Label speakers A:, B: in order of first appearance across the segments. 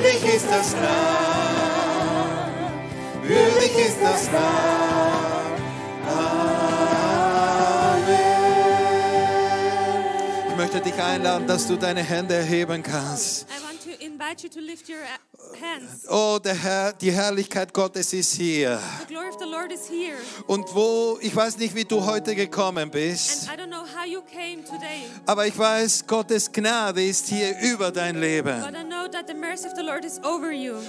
A: Würdig ist das Lamm, würdig ist das Lamm. Amen. Ich möchte dich einladen, dass du deine Hände erheben kannst. Uh, oh, Herr, die Herrlichkeit Gottes ist hier. Und wo, ich weiß nicht, wie du heute gekommen bist. Aber ich weiß, Gottes Gnade ist hier über dein Leben.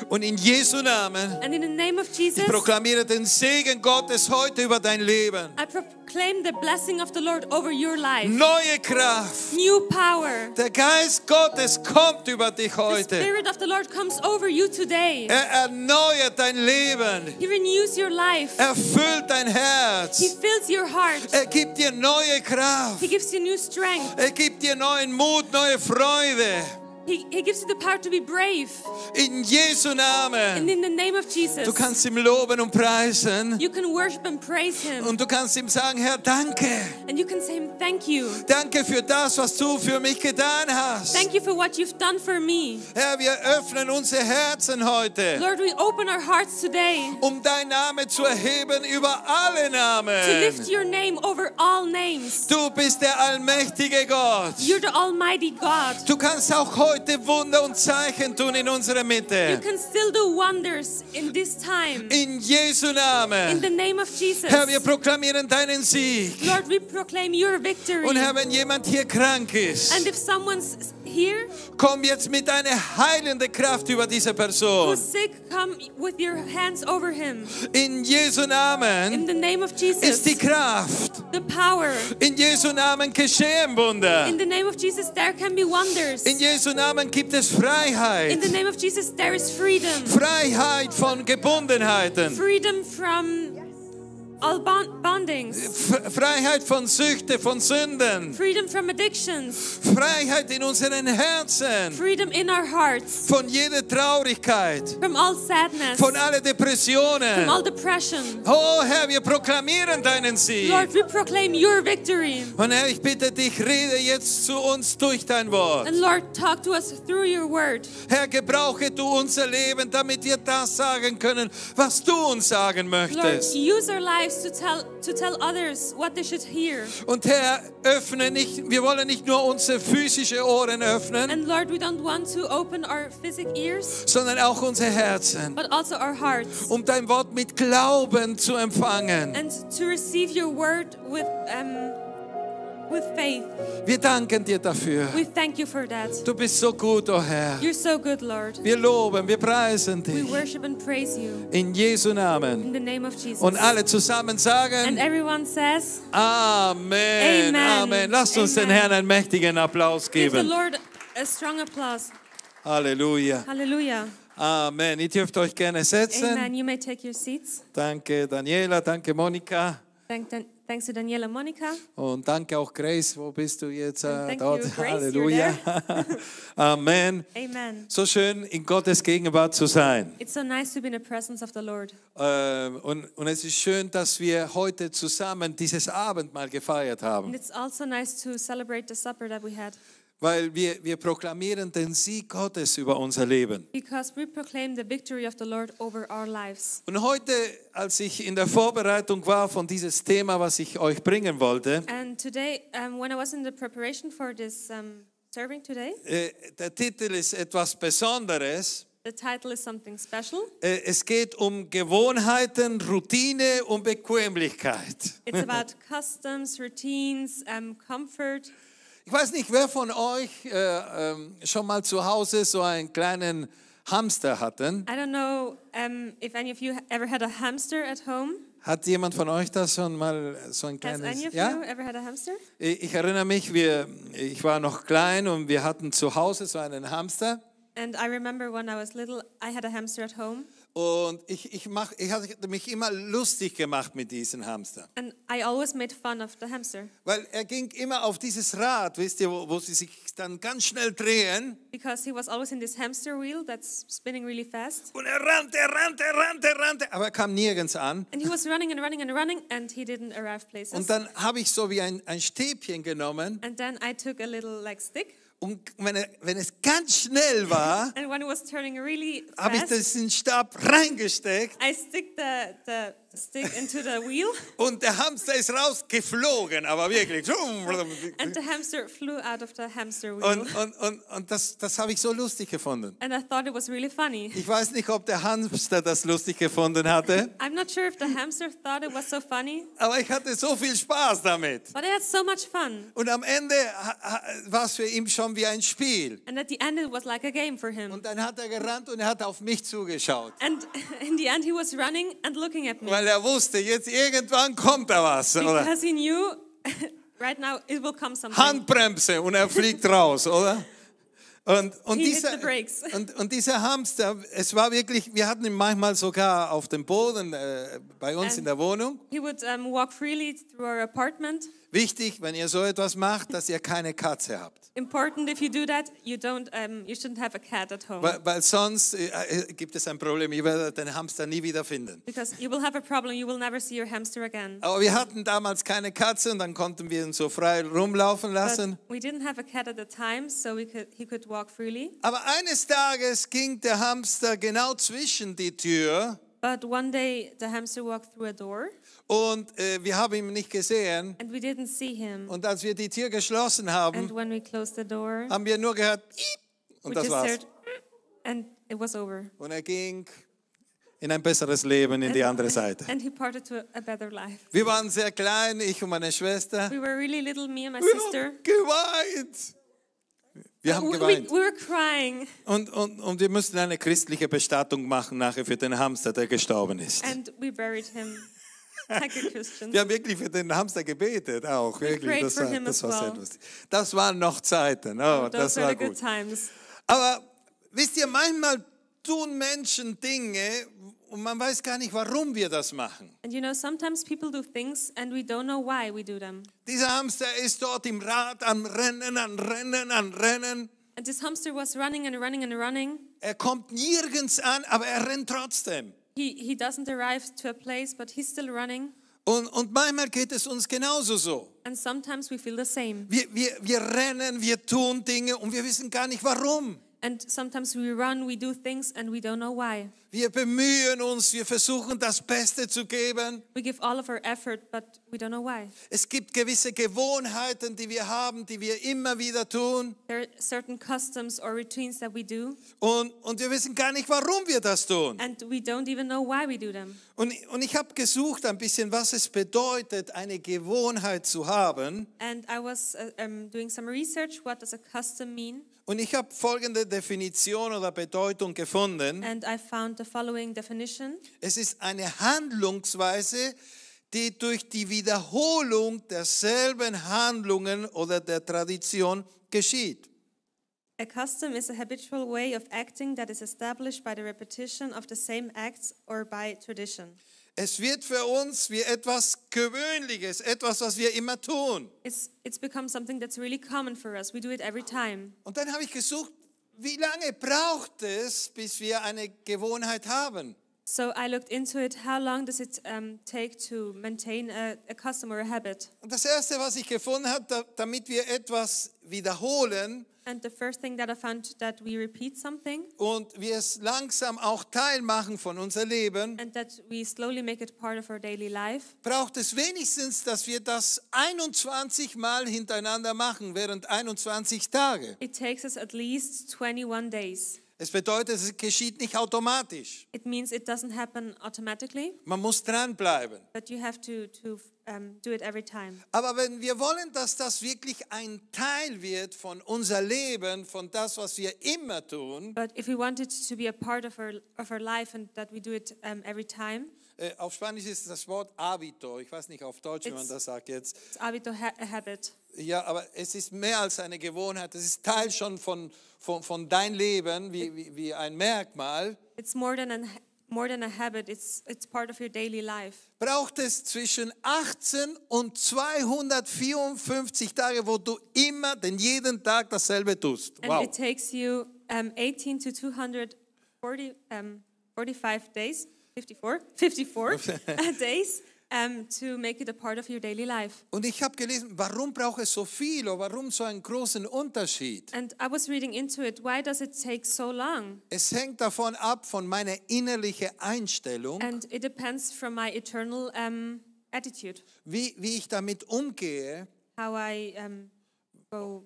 A: Und in Jesu Namen,
B: And in the name of Jesus, ich
A: proklamiere den Segen Gottes heute über dein Leben.
B: I proclaim the blessing of the Lord over your life. Neue Kraft. New power.
A: Der Geist Gottes kommt über dich heute. The Spirit
B: of the Lord comes over you today. Er
A: erneuert dein Leben.
B: He renews your life.
A: Er füllt dein Herz. He fills your heart. Er gibt dir neue Kraft. He
B: gives you new strength.
A: Er gibt dir neuen Mut, neue Freude.
B: He, he gives you the power to be brave. In Jesu
A: name. And
B: in the name of Jesus. Du kannst
A: ihm loben und preisen.
B: You can worship and praise him. Und
A: du kannst ihm sagen, Herr, danke.
B: And you can say him, thank you.
A: Danke für das, was du für mich getan hast.
B: Thank you for what you've done for me.
A: Herr, wir öffnen unsere Herzen heute. Lord,
B: we open our hearts today.
A: Um dein Name zu erheben über alle Namen. To lift your name over all names. Du bist der allmächtige Gott.
B: You're the almighty God.
A: Du kannst auch heute heute Wunder und Zeichen tun in unserer Mitte. You can
B: still do wonders in this time. In
A: Jesu name. In the
B: name of Jesus. Herr, wir
A: proklamieren deinen Sieg.
B: Lord, we proclaim your victory. Und Herr, wenn jemand
A: hier krank ist. And
B: if someone's here,
A: komm jetzt mit einer heilenden Kraft über diese Person. Who's
B: sick, come with your hands over him.
A: In Jesu Namen in the name of Jesus, ist die Kraft. The power. In Jesu Namen geschehen Wunder. In the
B: name of Jesus there can be wonders.
A: In Jesu Namen gibt es Freiheit. In the
B: name of Jesus there is freedom. Freiheit
A: von Gebundenheiten.
B: Freedom from All bondings.
A: Freiheit von Süchte, von Sünden.
B: Freedom from addictions.
A: Freiheit in unseren Herzen.
B: Freedom in our hearts.
A: Von jeder Traurigkeit.
B: From all sadness. Von alle
A: Depressionen. From all
B: depression. Oh Herr,
A: wir proklamieren deinen Sieg. Lord,
B: we proclaim your victory.
A: Und Herr, ich bitte dich, rede jetzt zu uns durch dein Wort. And
B: Lord, talk to us through your word.
A: Herr, gebrauche du unser Leben, damit wir das sagen können, was du uns sagen möchtest.
B: Lord, use our life lives to tell, to tell others what they should hear.
A: Und Herr, öffne nicht, wir wollen nicht nur unsere physischen Ohren öffnen,
B: And Lord, we don't want to open our physic ears, sondern auch unsere Herzen, but also our hearts, um dein Wort
A: mit Glauben zu empfangen.
B: and to receive your word with um, faith.
A: Wir danken dir dafür. Du bist so gut, o oh Herr.
B: So good, wir
A: loben, wir preisen dich. In Jesu Namen.
B: Jesus. Und alle
A: zusammen sagen: says, Amen. Amen. Amen. Lasst uns Amen. den Herrn einen mächtigen Applaus geben. Halleluja. Halleluja. Amen. Ihr dürft euch gerne setzen. Amen.
B: You may take your seats.
A: Danke, Daniela. Danke, Monika.
B: Danke, Daniela. Thanks to Daniela Monika.
A: Und danke auch Grace, wo bist du jetzt äh, dort? You, Grace, Halleluja. Amen.
B: Amen. So
A: schön in Gottes Gegenwart zu sein.
B: It's so nice to be in the presence of the Lord.
A: Äh, und, und es ist schön, dass wir heute zusammen dieses Abendmahl gefeiert haben. And
B: it's also nice to celebrate the supper that we had
A: weil wir, wir proklamieren den Sieg Gottes über unser Leben. Und heute, als ich in der Vorbereitung war von dieses Thema, was ich euch bringen wollte,
B: äh,
A: der Titel ist etwas Besonderes.
B: The title is something special.
A: Äh, es geht um Gewohnheiten, Routine und Bequemlichkeit. It's about
B: customs, routines, um, comfort. Ich weiß nicht, wer von euch äh, ähm, schon mal zu Hause
A: so einen kleinen Hamster hatten.
B: I don't know um, if any of you ever had a hamster at home.
A: Hat jemand von euch das schon mal so ein kleines? Has any of ja? you
B: ever had a hamster?
A: Ich, ich erinnere mich, wir, ich war noch klein und wir hatten zu Hause so einen Hamster.
B: And I remember when I was little, I had a hamster at home. Und ich, ich, mach, ich
A: hatte mich immer lustig gemacht mit diesem Hamster.
B: And I always made fun of the hamster.
A: Weil er ging immer auf dieses Rad, wisst ihr, wo, wo sie sich dann ganz schnell drehen.
B: Because he was always in this hamster wheel that's spinning really fast. Und er
A: rannte, rannte, rannte, rannte, aber er kam nirgends an.
B: And he was running and running and running and he didn't arrive places. Und dann
A: habe ich so wie ein, ein Stäbchen genommen.
B: And then I took a little like stick.
A: Und wenn, wenn, es ganz schnell war,
B: really habe ich
A: diesen Stab reingesteckt.
B: I stick the, the stick into the wheel.
A: Und der Hamster ist rausgeflogen, aber wirklich. And
B: the hamster flew out of the hamster wheel. Und, und,
A: und, und das, das habe ich so lustig gefunden.
B: And I thought it was really funny.
A: Ich weiß nicht, ob der Hamster das lustig gefunden hatte.
B: I'm not sure if the hamster thought it was so funny.
A: Aber ich hatte so viel Spaß damit.
B: But I had so much fun.
A: Und am Ende war es für ihn schon wie ein Spiel.
B: And at the end it was like a game for him. Und dann hat er gerannt und er hat auf mich
A: zugeschaut.
B: And in the end he was running and looking at me
A: weil er wusste, jetzt irgendwann kommt da was. Oder? Because
B: he knew right now it will come something.
A: Handbremse und er fliegt raus, oder? Und, und, dieser, und, und, dieser, Hamster, es war wirklich, wir hatten ihn manchmal sogar auf dem Boden äh, bei uns And in der Wohnung.
B: He would um, walk freely through our apartment.
A: Wichtig, wenn ihr so etwas macht, dass ihr keine Katze habt.
B: Important if you do that, you don't um, you shouldn't have a cat at home. Weil,
A: weil sonst äh, äh, gibt es ein Problem, ihr werdet den Hamster nie wieder finden.
B: Because you will have a problem, you will never see your hamster again.
A: Aber wir hatten damals keine Katze und dann konnten wir ihn so frei rumlaufen lassen.
B: But we didn't have a cat at the time, so we could, he could walk freely. Aber
A: eines Tages ging der Hamster genau zwischen die Tür
B: But one day the hamster walked through a door.
A: Und äh, wir haben ihn nicht gesehen.
B: And we didn't see him.
A: Und als wir die Tür geschlossen haben, and
B: when we closed the door,
A: haben wir nur gehört und das war's. Heard,
B: and it was over. Und er ging
A: in ein besseres Leben in die andere Seite.
B: Wir
A: waren sehr klein, ich und meine Schwester.
B: We were really little, me and my sister. Geweint.
A: Wir uh, haben geweint. Und, und, und wir mussten eine christliche Bestattung machen nachher für den Hamster, der gestorben ist.
B: And we buried him. Danke, Wir haben
A: wirklich für den Hamster gebetet auch. Wirklich. Das, war, das war sehr Das waren noch Zeiten. Oh, das war gut. Aber wisst ihr, manchmal tun Menschen Dinge, und man weiß gar nicht, warum wir das machen.
B: And you know, sometimes people do things and we don't know why we do Dieser Hamster ist dort im Rad am Rennen, am Rennen, am Rennen. And this hamster was running and running and running. Er kommt nirgends an, aber er rennt trotzdem. He, he doesn't arrive to a place, but he's still running. Und, und manchmal geht es uns genauso so. And sometimes we feel the same. Wir, wir, wir rennen, wir tun Dinge und wir wissen gar nicht warum. And sometimes we run, we do things and we don't know why. Wir bemühen uns, wir versuchen das Beste zu geben. Effort, es gibt gewisse Gewohnheiten, die wir haben, die wir immer wieder tun.
A: Und, und wir wissen gar nicht, warum wir das tun. Und, und ich habe gesucht ein bisschen, was es bedeutet, eine Gewohnheit zu haben.
B: Was, uh, um, research,
A: und ich habe folgende Definition oder Bedeutung gefunden.
B: And I found the following definition.
A: Es ist eine Handlungsweise, die durch die Wiederholung derselben Handlungen oder der Tradition geschieht.
B: A custom is a habitual way of acting that is established by the repetition of the same acts or by tradition. Es wird für uns wie etwas Gewöhnliches, etwas, was wir immer tun. It's, it's become something that's really common for us. We do it every time. Und dann habe ich gesucht, wie lange braucht es, bis wir eine Gewohnheit haben? So I looked into it, how long does it um, take to maintain a, a custom or a habit? Und das erste, was ich gefunden habe, da, damit wir etwas wiederholen And the first thing that I found that we repeat
A: something und wir es langsam auch Teil machen von unser Leben, and that we slowly
B: make it part of our daily life,
A: braucht es wenigstens, dass wir das 21 Mal hintereinander
B: machen während 21 Tage. it takes us at least 21 days.
A: Es bedeutet, es geschieht nicht automatisch.
B: It means it doesn't happen automatically.
A: Man muss dranbleiben.
B: But you have to, to um, do it every time. Aber wenn wir wollen, dass das wirklich ein Teil wird von unser Leben, von das, was wir immer tun. But if we want it to be a part of our, of our life and that we do it um, every time.
A: Äh, auf Spanisch ist das Wort Habito. Ich weiß nicht auf Deutsch, it's, wie man das sagt jetzt.
B: habito, ha habit.
A: Ja, aber es ist mehr als eine Gewohnheit. Es ist Teil schon von, von, von dein Leben, wie, wie, wie ein Merkmal.
B: It's more than an more than a habit, it's, it's part of your daily life.
A: Braucht es zwischen 18 und 254 Tage, wo du immer denn jeden Tag dasselbe tust. Wow. And it
B: takes you um, 18 to 245 um, days 54, 54 uh, days um, to make it a part of your daily life. Und ich habe gelesen, warum
A: braucht es so viel oder warum so einen großen Unterschied? Es hängt davon ab von meiner innerlichen Einstellung. And
B: it depends from my eternal um, attitude.
A: Wie wie ich damit umgehe.
B: How I um, go,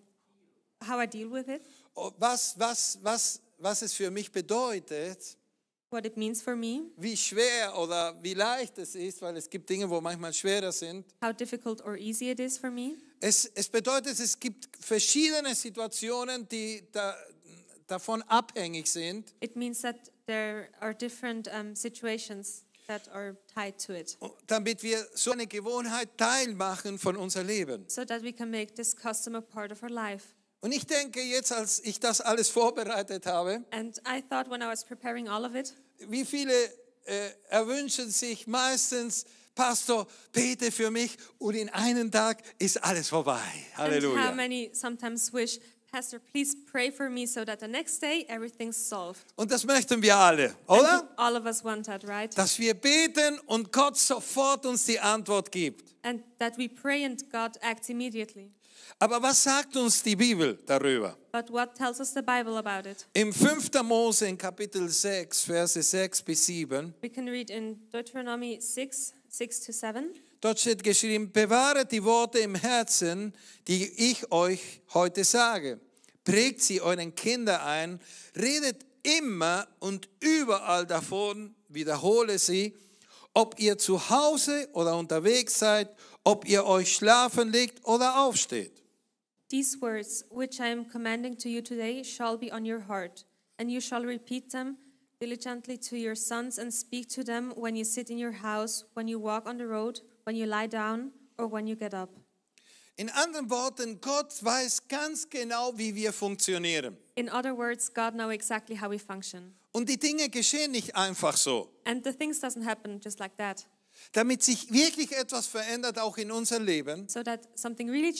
B: how I deal with it.
A: Oh, was was was was es für mich bedeutet what it means for me. Wie schwer oder wie leicht es ist, weil es gibt Dinge, wo manchmal schwerer sind.
B: How difficult or easy it is for me. Es, es bedeutet, es gibt verschiedene Situationen, die da, davon abhängig sind. It means that there are different um, situations that are tied to it.
A: Damit wir so eine Gewohnheit Teil machen von unser Leben. So that we can
B: make this custom a part of our life. Und ich denke jetzt, als ich das alles vorbereitet habe, and I thought when I was preparing all of it, wie viele äh, erwünschen sich
A: meistens, Pastor, bete für mich und in einem Tag ist alles vorbei. Halleluja. And how
B: many sometimes wish, Pastor, please pray for me so that the next day everything's solved.
A: Und das möchten wir alle, oder? And
B: all of us want that, right? Dass
A: wir beten und Gott sofort uns die Antwort gibt.
B: And that we pray and God acts immediately.
A: Aber was sagt uns die Bibel darüber? Im 5. Mose in Kapitel 6, Verse 6 bis 7.
B: We can read in Deuteronomy 6, 6 to 7.
A: Dort steht geschrieben, bewahret die Worte im Herzen, die ich euch heute sage. Prägt sie euren Kindern ein, redet immer und überall davon, wiederhole sie, ob ihr zu Hause oder unterwegs seid ob ihr euch schlafen legt oder aufsteht.
B: These words which I am commanding to you today shall be on your heart, and you shall repeat them diligently to your sons and speak to them when you sit in your house, when you walk on the road, when you lie down, or when you get up. In anderen
A: Worten, Gott weiß ganz genau, wie wir funktionieren.
B: In other words, God knows exactly how we function.
A: Und die Dinge geschehen nicht einfach so.
B: And the things doesn't happen just like that
A: damit sich wirklich etwas verändert, auch in unserem Leben, so really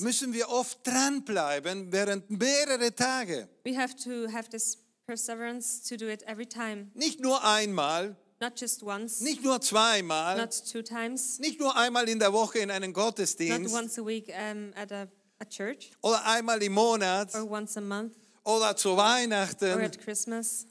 A: müssen wir oft dranbleiben während mehrere Tage.
B: We have to have this perseverance to do it every time.
A: Nicht nur einmal.
B: Not just once,
A: nicht nur zweimal. Not two times. Nicht nur einmal in der Woche in einen Gottesdienst. Not
B: once a week, um, at a, a church. Oder einmal im Monat. Or once a month
A: oder zu Weihnachten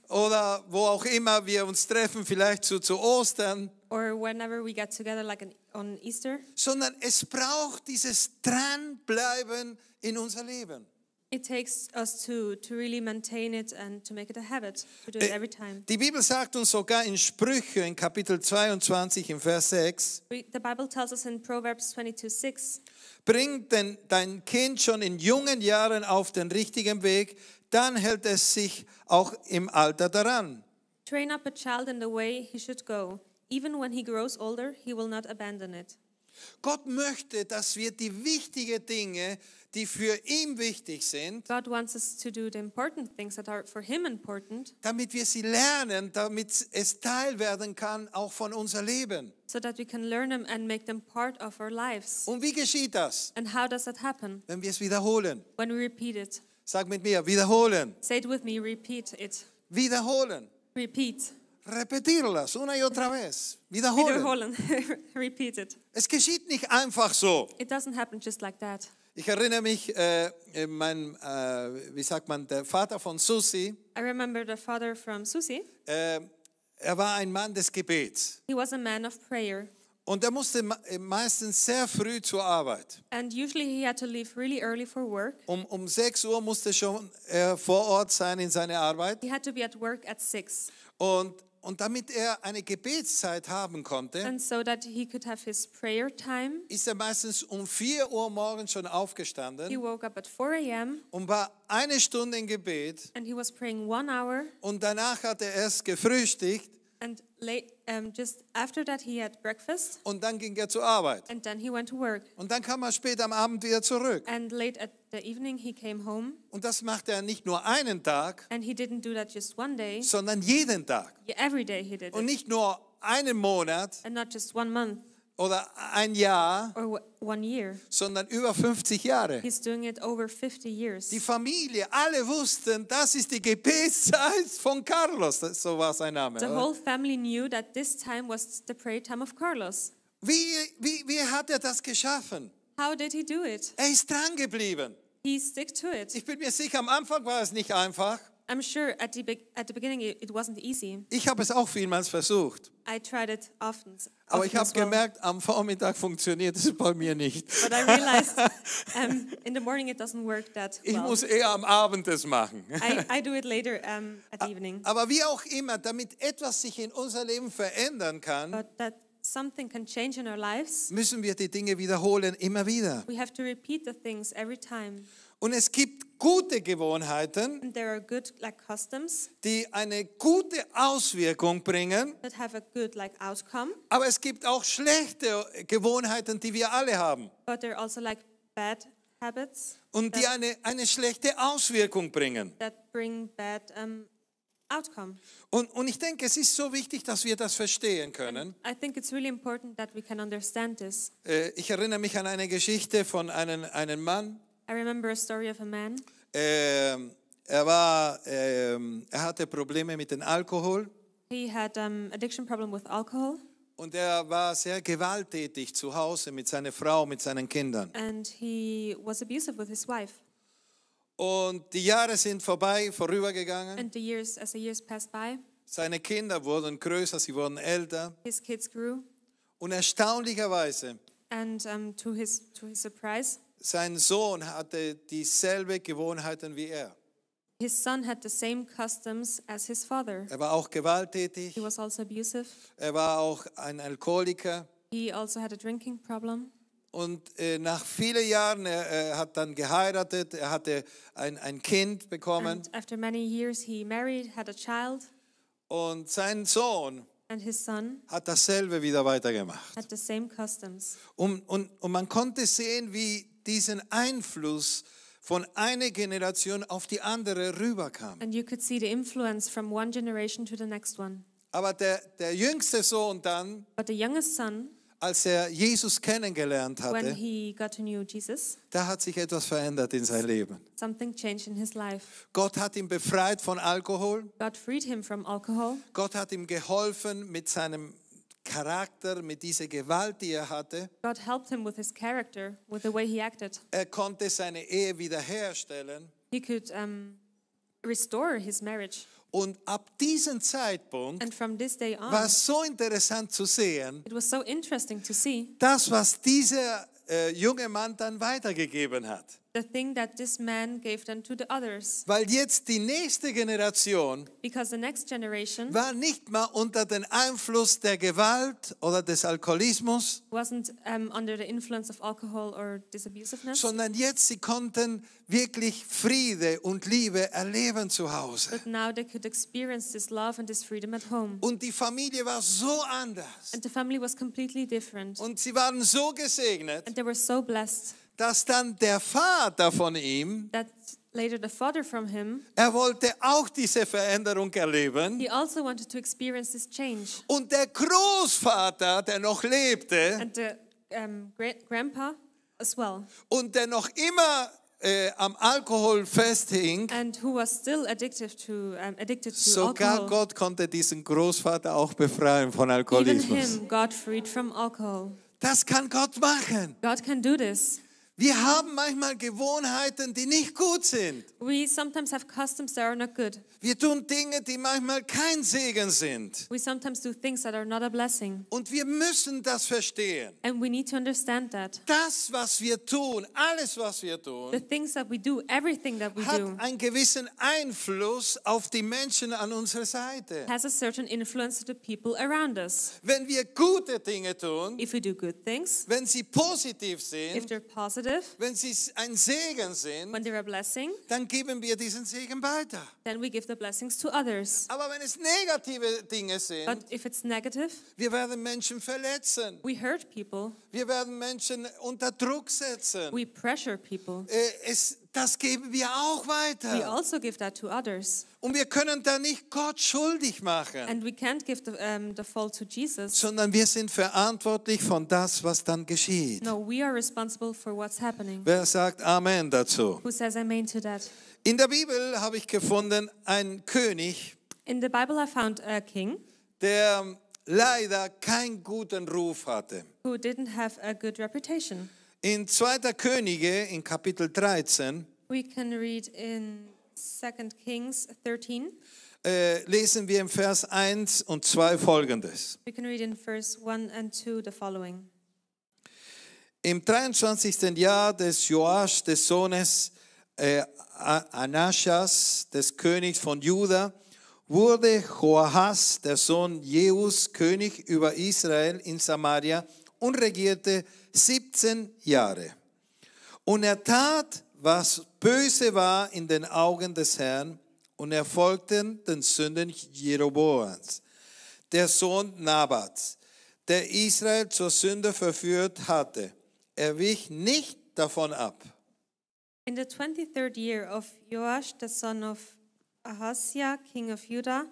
A: oder wo auch immer wir uns treffen, vielleicht zu, zu Ostern.
B: Or whenever we get together, like on Easter. Sondern es braucht dieses Dranbleiben in unser Leben. It takes us to, to really maintain it and to make it a habit, to do it äh, every time.
A: Die Bibel sagt uns sogar in Sprüche in Kapitel 22 im Vers 6.
B: The Bible tells us in Proverbs 22:6. Bring
A: denn dein Kind schon in jungen Jahren auf den richtigen Weg, dann hält es sich auch im Alter daran.
B: Train up a child in the way he should go. Even when he grows older, he will not abandon it. Gott möchte, dass wir die
A: wichtigen
B: Dinge, die für ihn wichtig sind, damit wir sie lernen, damit es Teil werden kann auch von unser Leben. So Und wie geschieht das? Wenn wir es wiederholen. Sag mit mir, wiederholen. Say it with me, repeat it. Wiederholen. Repeat. repetirlas una y otra vez, wiederholen. Repeat it. Es geschieht nicht einfach so. It doesn't happen just like that.
A: Ich erinnere mich, äh, mein, äh, wie sagt man, der Vater von Susi.
B: I remember the father from Susi.
A: Äh, er war ein Mann des Gebets.
B: He was a man of prayer.
A: Und er musste äh, meistens sehr früh zur Arbeit.
B: And usually he had to leave really early for work.
A: Um, um 6 Uhr musste schon er vor Ort sein in seiner Arbeit. He had to be at work at 6. Und und damit er eine Gebetszeit haben konnte, so
B: time,
A: ist er meistens um 4 Uhr morgens schon aufgestanden und war eine Stunde im Gebet und danach hat er erst gefrühstückt
B: And late, um, just after that he had breakfast. Und dann ging er zur Arbeit. And then he went to work. Und dann kam er spät am Abend wieder zurück. And late at the evening he came home. Und das machte er nicht
A: nur einen Tag.
B: And he didn't do that just one day.
A: Sondern jeden Tag.
B: every day he did. Und nicht
A: nur einen Monat. And not just one month oder ein Jahr, year, sondern über 50 Jahre. 50 die Familie, alle wussten, das ist die Gebetszeit von Carlos. So war sein Name. The oder? whole
B: family knew that this time was the prayer time of Carlos. Wie, wie, wie hat er das geschaffen? How did he do it? Er ist dran geblieben. He stick to it. Ich bin mir sicher, am Anfang war es nicht einfach. I'm sure at the, at the beginning it wasn't easy.
A: Ich habe es auch vielmals versucht.
B: I tried it often. Aber ich habe
A: gemerkt, am Vormittag funktioniert es bei mir nicht. But I realized,
B: um, in the morning it doesn't work that well. Ich muss eher am
A: Abend es machen.
B: I, I do it later um, at the evening.
A: Aber wie auch immer, damit etwas sich in unser Leben verändern kann,
B: But that something can change in our lives,
A: müssen wir die Dinge wiederholen immer wieder.
B: We have to repeat the things every time.
A: Und es gibt gute Gewohnheiten, good, like,
B: customs,
A: die eine gute Auswirkung bringen. Good, like, aber es gibt auch schlechte Gewohnheiten, die wir alle haben.
B: Also, like, habits,
A: und die eine, eine schlechte Auswirkung bringen.
B: Bring bad, um,
A: und, und ich denke, es ist so wichtig, dass wir das verstehen können. Really äh, ich erinnere mich an eine Geschichte von einem, einem Mann,
B: I remember a story of a man.
A: Ähm, er war, ähm, er hatte Probleme mit dem Alkohol.
B: He had um, addiction problem with alcohol.
A: Und er war sehr gewalttätig zu Hause mit seiner Frau, mit seinen Kindern.
B: And he was abusive with his wife.
A: Und die Jahre sind vorbei, vorübergegangen.
B: And the years, as the years passed by,
A: seine Kinder wurden größer, sie wurden älter.
B: His kids grew.
A: Und erstaunlicherweise.
B: And um, to his to his surprise
A: sein Sohn hatte dieselbe Gewohnheiten wie er.
B: His son had the same customs as his father.
A: Er war auch gewalttätig. He was also abusive. Er war auch ein Alkoholiker.
B: He also had a drinking problem.
A: Und äh, nach vielen Jahren, er, er, hat dann geheiratet, er hatte ein, ein Kind bekommen.
B: And after many years he married, had a child.
A: Und sein Sohn
B: And his son
A: hat dasselbe wieder weitergemacht.
B: Had the same customs.
A: Und, und, und man konnte sehen, wie diesen Einfluss von einer Generation auf die andere rüberkam. Aber der, der jüngste Sohn dann,
B: But the youngest son,
A: als er Jesus kennengelernt hatte, when
B: he got to know Jesus,
A: da hat sich etwas verändert in seinem Leben.
B: Something changed in his life.
A: Gott hat ihn befreit von Alkohol. God freed him from alcohol. Gott hat ihm geholfen mit seinem Charakter, mit dieser Gewalt, die er hatte.
B: God helped him with his character, with the way he acted. Er konnte seine Ehe wiederherstellen. He could um, restore his marriage. Und ab diesem Zeitpunkt on, war es so interessant zu sehen, so see,
A: das, was dieser äh, junge Mann dann weitergegeben hat
B: the thing that this man gave them to the others.
A: Weil jetzt die nächste Generation
B: Because the next generation war
A: nicht mehr unter den Einfluss der Gewalt oder des Alkoholismus,
B: wasn't um, under the influence of alcohol or this
A: sondern jetzt sie konnten wirklich Friede und Liebe erleben zu Hause.
B: but now they could experience this love and this freedom at home. Und die Familie war so anders And the family was completely different. und sie waren so gesegnet, And they were so blessed dass dann der Vater von ihm, that later the father from him, er wollte auch
A: diese Veränderung erleben.
B: He also wanted to experience this change. Und der Großvater,
A: der noch lebte, and
B: the, um, grandpa as well. und der noch immer äh, am Alkohol festhing. And who was still addicted to, um, addicted to sogar alcohol. Gott
A: konnte diesen Großvater auch befreien von Alkoholismus. Even
B: him God freed from alcohol. Das kann Gott machen. God can do this. Wir haben manchmal Gewohnheiten, die nicht gut sind. We sometimes have customs that are not good. Wir tun Dinge, die manchmal kein Segen sind. We sometimes do things that are not a blessing. Und wir müssen das verstehen. And we need to understand that. Das, was wir tun,
A: alles, was wir tun, the
B: things that we do, everything that we hat do, einen gewissen Einfluss auf die Menschen an unserer Seite. Has a certain influence to the people around us. Wenn wir gute Dinge tun, if we do good things, wenn sie positiv sind, if they're positive, Joseph, wenn sie ein Segen sind, when they're a blessing, dann geben wir diesen Segen weiter. Then we give the blessings to others.
A: Aber wenn es negative Dinge sind, But
B: if it's negative, wir werden
A: Menschen verletzen. We hurt people. Wir werden Menschen unter Druck setzen. We pressure
B: people. Äh, es das geben wir auch weiter. We also give that to others. Und wir können da nicht Gott schuldig machen. And we can't give the, um, the fault to Jesus. Sondern
A: wir sind verantwortlich von das, was dann geschieht.
B: No, we are responsible for what's happening.
A: Wer sagt Amen dazu?
B: Who says Amen to that? In der Bibel habe ich gefunden einen König. In the Bible I found a king. Der leider keinen guten Ruf hatte. Who didn't have a good reputation. In 2. Könige
A: in Kapitel 13
B: We can read in 2 Kings 13
A: äh, lesen wir im Vers 1 und 2 folgendes.
B: We can read in verse 1 and 2 the following.
A: Im 23. Jahr des Joas, des Sohnes äh, Anaschas, des Königs von Juda, wurde Joahas, der Sohn Jeus, König über Israel in Samaria und regierte 17 Jahre. Und er tat, was böse war in den Augen des Herrn und er folgte den Sünden Jeroboans, der Sohn Nabats, der Israel zur Sünde verführt hatte. Er wich nicht davon ab.
B: In the 23rd year of Joash, the son of Ahaziah, king of Judah,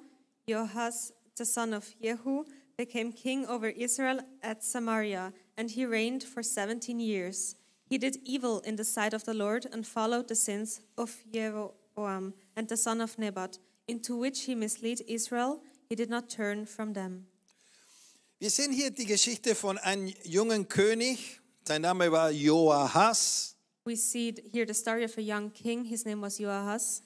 B: Joas, the son of Jehu, became king over Israel at Samaria. and he reigned for 17 years. He did evil in the sight of the Lord and followed the sins of Jeroboam and the son of Nebat, into which he misled Israel. He did not turn from them. Wir sehen
A: hier die Geschichte von einem jungen König. Sein Name war Joahas.
B: We see here the story of a young king. His name was Joahas.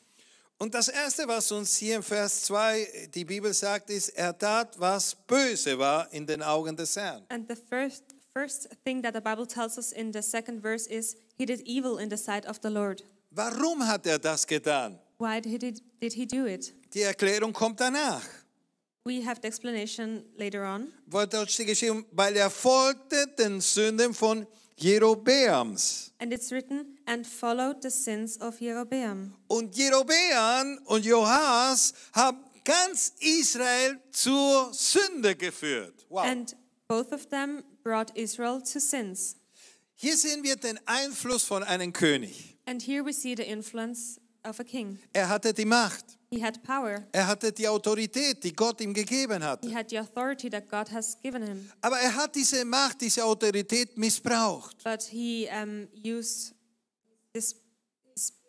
B: Und das Erste, was uns
A: hier im Vers 2 die Bibel sagt, ist, er tat, was böse war in den Augen
B: des Herrn. And the first First thing that the Bible tells us in the second verse is he did evil in the sight of the Lord.
A: Warum hat er das getan?
B: Why did he, did he do it?
A: Die Erklärung kommt danach.
B: We have the explanation later on.
A: Weil er folgte den Sünden von Jerobeams.
B: And it's written, and followed the sins of Jerobeam. Und Jerobeam
A: und Joas
B: haben ganz Israel
A: zur Sünde geführt.
B: Wow. And both of them brought Israel to sins. Hier sehen wir den Einfluss von einem König. And here we see the influence of a king. Er hatte die Macht. He had power.
A: Er hatte die Autorität, die Gott ihm gegeben hat. He
B: had the authority that God has given him.
A: Aber er hat diese Macht, diese Autorität missbraucht.
B: But he um, used this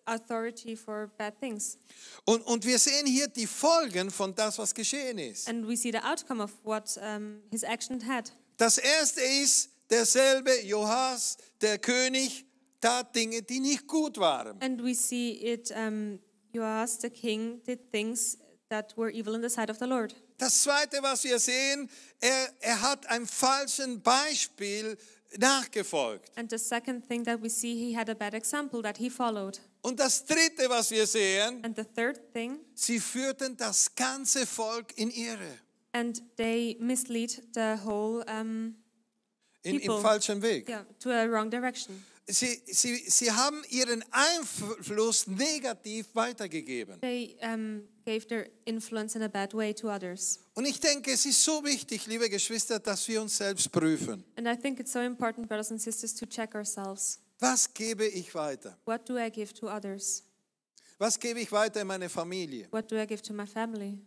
B: authority for bad things. Und, und wir sehen hier die Folgen von das, was geschehen ist. And we see the outcome of what um, his action had.
A: Das erste ist, derselbe Johas, der König, tat
B: Dinge, die nicht gut waren. And we see it, um, Joas, the king, did things that were evil in the sight of the Lord. Das zweite, was wir sehen, er, er hat einem falschen Beispiel nachgefolgt. And the second thing that we see, he had a bad example that he followed.
A: Und das dritte, was wir sehen, And the third thing, sie
B: führten das ganze Volk in Irre. And they mislead the whole um, in, Im falschen Weg. Yeah, to a wrong direction. Sie, sie, sie
A: haben ihren Einfluss negativ weitergegeben.
B: They, um, gave their influence in a bad way to others. Und ich denke, es ist so wichtig, liebe Geschwister, dass wir
A: uns selbst prüfen.
B: And I think it's so important, brothers and sisters, to check ourselves. Was gebe ich weiter? What do I give to others?
A: Was gebe ich weiter in meine Familie?
B: What do I give to my family?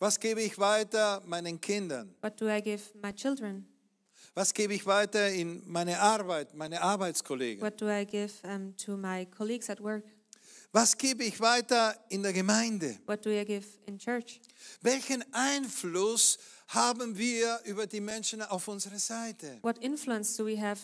A: Was gebe ich weiter meinen Kindern?
B: What do I give my children?
A: Was gebe ich weiter in meine Arbeit, meine Arbeitskollegen?
B: What do I give um, to my colleagues at work? Was gebe ich weiter in der Gemeinde? What do I give in church? Welchen Einfluss haben wir über die Menschen auf unserer Seite? What influence do we have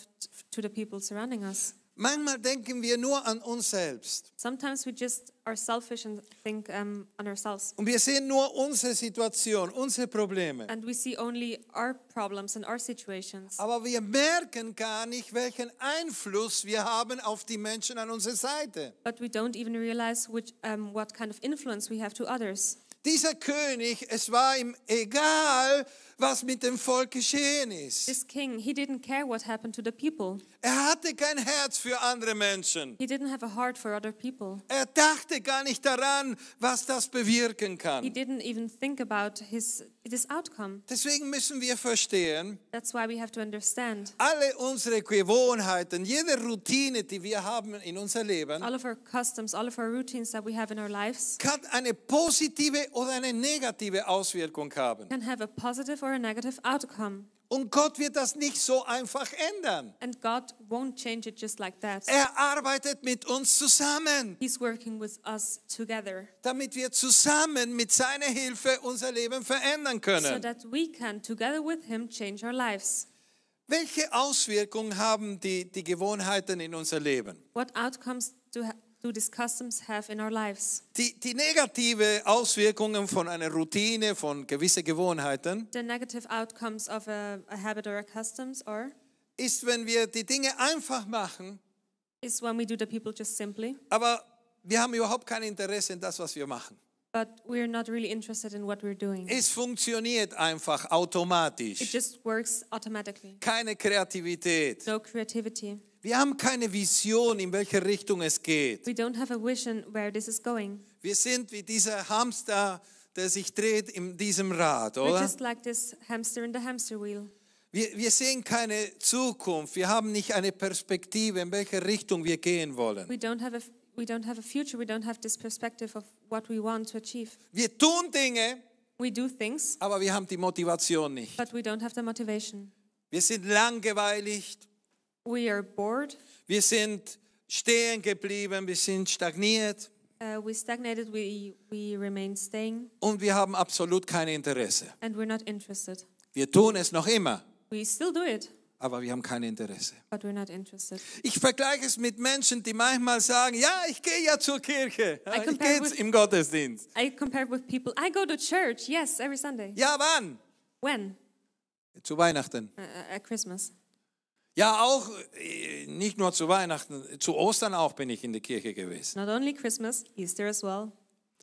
B: to the people surrounding us? Manchmal denken wir nur an uns selbst. Sometimes we just are selfish and think um, on ourselves.
A: Und wir sehen nur unsere Situation, unsere Probleme.
B: And we see only our problems and our situations. Aber wir merken gar nicht, welchen Einfluss wir haben auf die Menschen an unserer Seite. But we don't even realize which, um, what kind of influence we have to others.
A: Dieser König, es war ihm egal, was mit dem Volk geschehen
B: ist. This king, he didn't care what happened to the people.
A: Er hatte kein Herz für andere Menschen. He
B: didn't have a heart for other people.
A: Er dachte gar nicht daran, was das bewirken kann. He
B: didn't even think about his, this outcome.
A: Deswegen müssen wir verstehen,
B: That's why we have to understand.
A: alle unsere Gewohnheiten, jede Routine, die wir haben in unser Leben, all kann eine positive oder eine negative Auswirkung haben.
B: Can have a positive or a negative outcome. Und Gott wird das nicht so einfach ändern. And God won't change it just like that. Er arbeitet mit uns zusammen. He's working with us together. Damit wir zusammen mit seiner Hilfe unser Leben verändern können. So that we can together with him change our lives.
A: Welche Auswirkungen haben die, die Gewohnheiten in unser Leben?
B: What outcomes do, die,
A: die negative Auswirkungen von einer Routine, von gewissen Gewohnheiten,
B: the negative outcomes of a, a habit or a customs are, ist, wenn wir die Dinge einfach machen, is when we do the people just simply.
A: aber wir haben überhaupt kein Interesse in das, was wir machen.
B: But we're not really interested in what we're doing.
A: Es funktioniert einfach automatisch. It
B: just works automatically.
A: Keine Kreativität. No creativity. Wir haben keine Vision, in welche Richtung es geht.
B: We don't have a vision where this is going. Wir sind wie dieser Hamster,
A: der sich dreht in diesem Rad, We're oder? just
B: like this hamster in the hamster wheel.
A: Wir, wir sehen keine Zukunft. Wir haben nicht eine Perspektive, in welche Richtung wir gehen wollen. We
B: don't have a we don't have a future. We don't have this perspective of what we want to achieve.
A: Wir tun Dinge,
B: We do things,
A: aber wir haben die Motivation nicht.
B: but we don't have the motivation.
A: Wir sind langgeweiligt. We are bored. Wir sind stehen geblieben, wir sind stagniert.
B: Uh, we stagnated, we, we remain staying.
A: Und wir haben absolut kein Interesse.
B: And we're not interested.
A: Wir tun es noch immer.
B: We still do it.
A: Aber wir haben kein Interesse.
B: But we're not interested. Ich vergleiche es mit Menschen,
A: die manchmal sagen, ja, ich gehe ja zur Kirche. I ich gehe with, im Gottesdienst.
B: I compare with people, I go to church, yes, every Sunday. Ja, wann? When?
A: Zu Weihnachten.
B: Uh, uh at Christmas.
A: Ja, auch äh, nicht nur zu Weihnachten, zu Ostern auch bin ich in der Kirche gewesen.
B: Not only Christmas, Easter as well.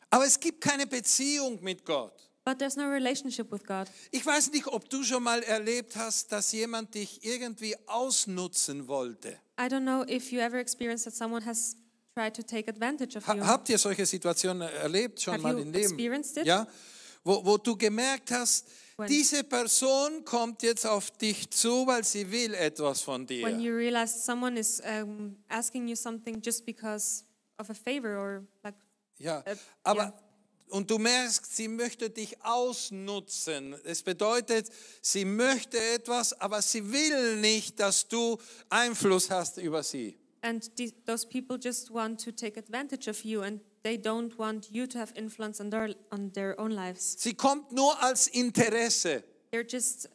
B: Aber es gibt keine Beziehung mit Gott. But there's no relationship with God. Ich weiß nicht, ob du schon mal erlebt hast,
A: dass jemand dich irgendwie ausnutzen wollte.
B: I don't know if you ever experienced that someone has tried to take advantage of you. Ha habt
A: ihr solche Situationen erlebt schon Have mal in dem? Ja, wo, wo du gemerkt hast, diese Person kommt jetzt auf dich zu, weil sie will etwas von dir. When
B: you realize someone is um, asking you something just because of a favor or like.
A: Ja, uh, aber yeah. und du merkst, sie möchte dich ausnutzen. Es bedeutet, sie möchte etwas, aber sie will nicht, dass du Einfluss hast über sie.
B: And those people just want to take advantage of you and They don't want you to have influence on their, on their own lives. Sie kommt nur als Interesse. They're just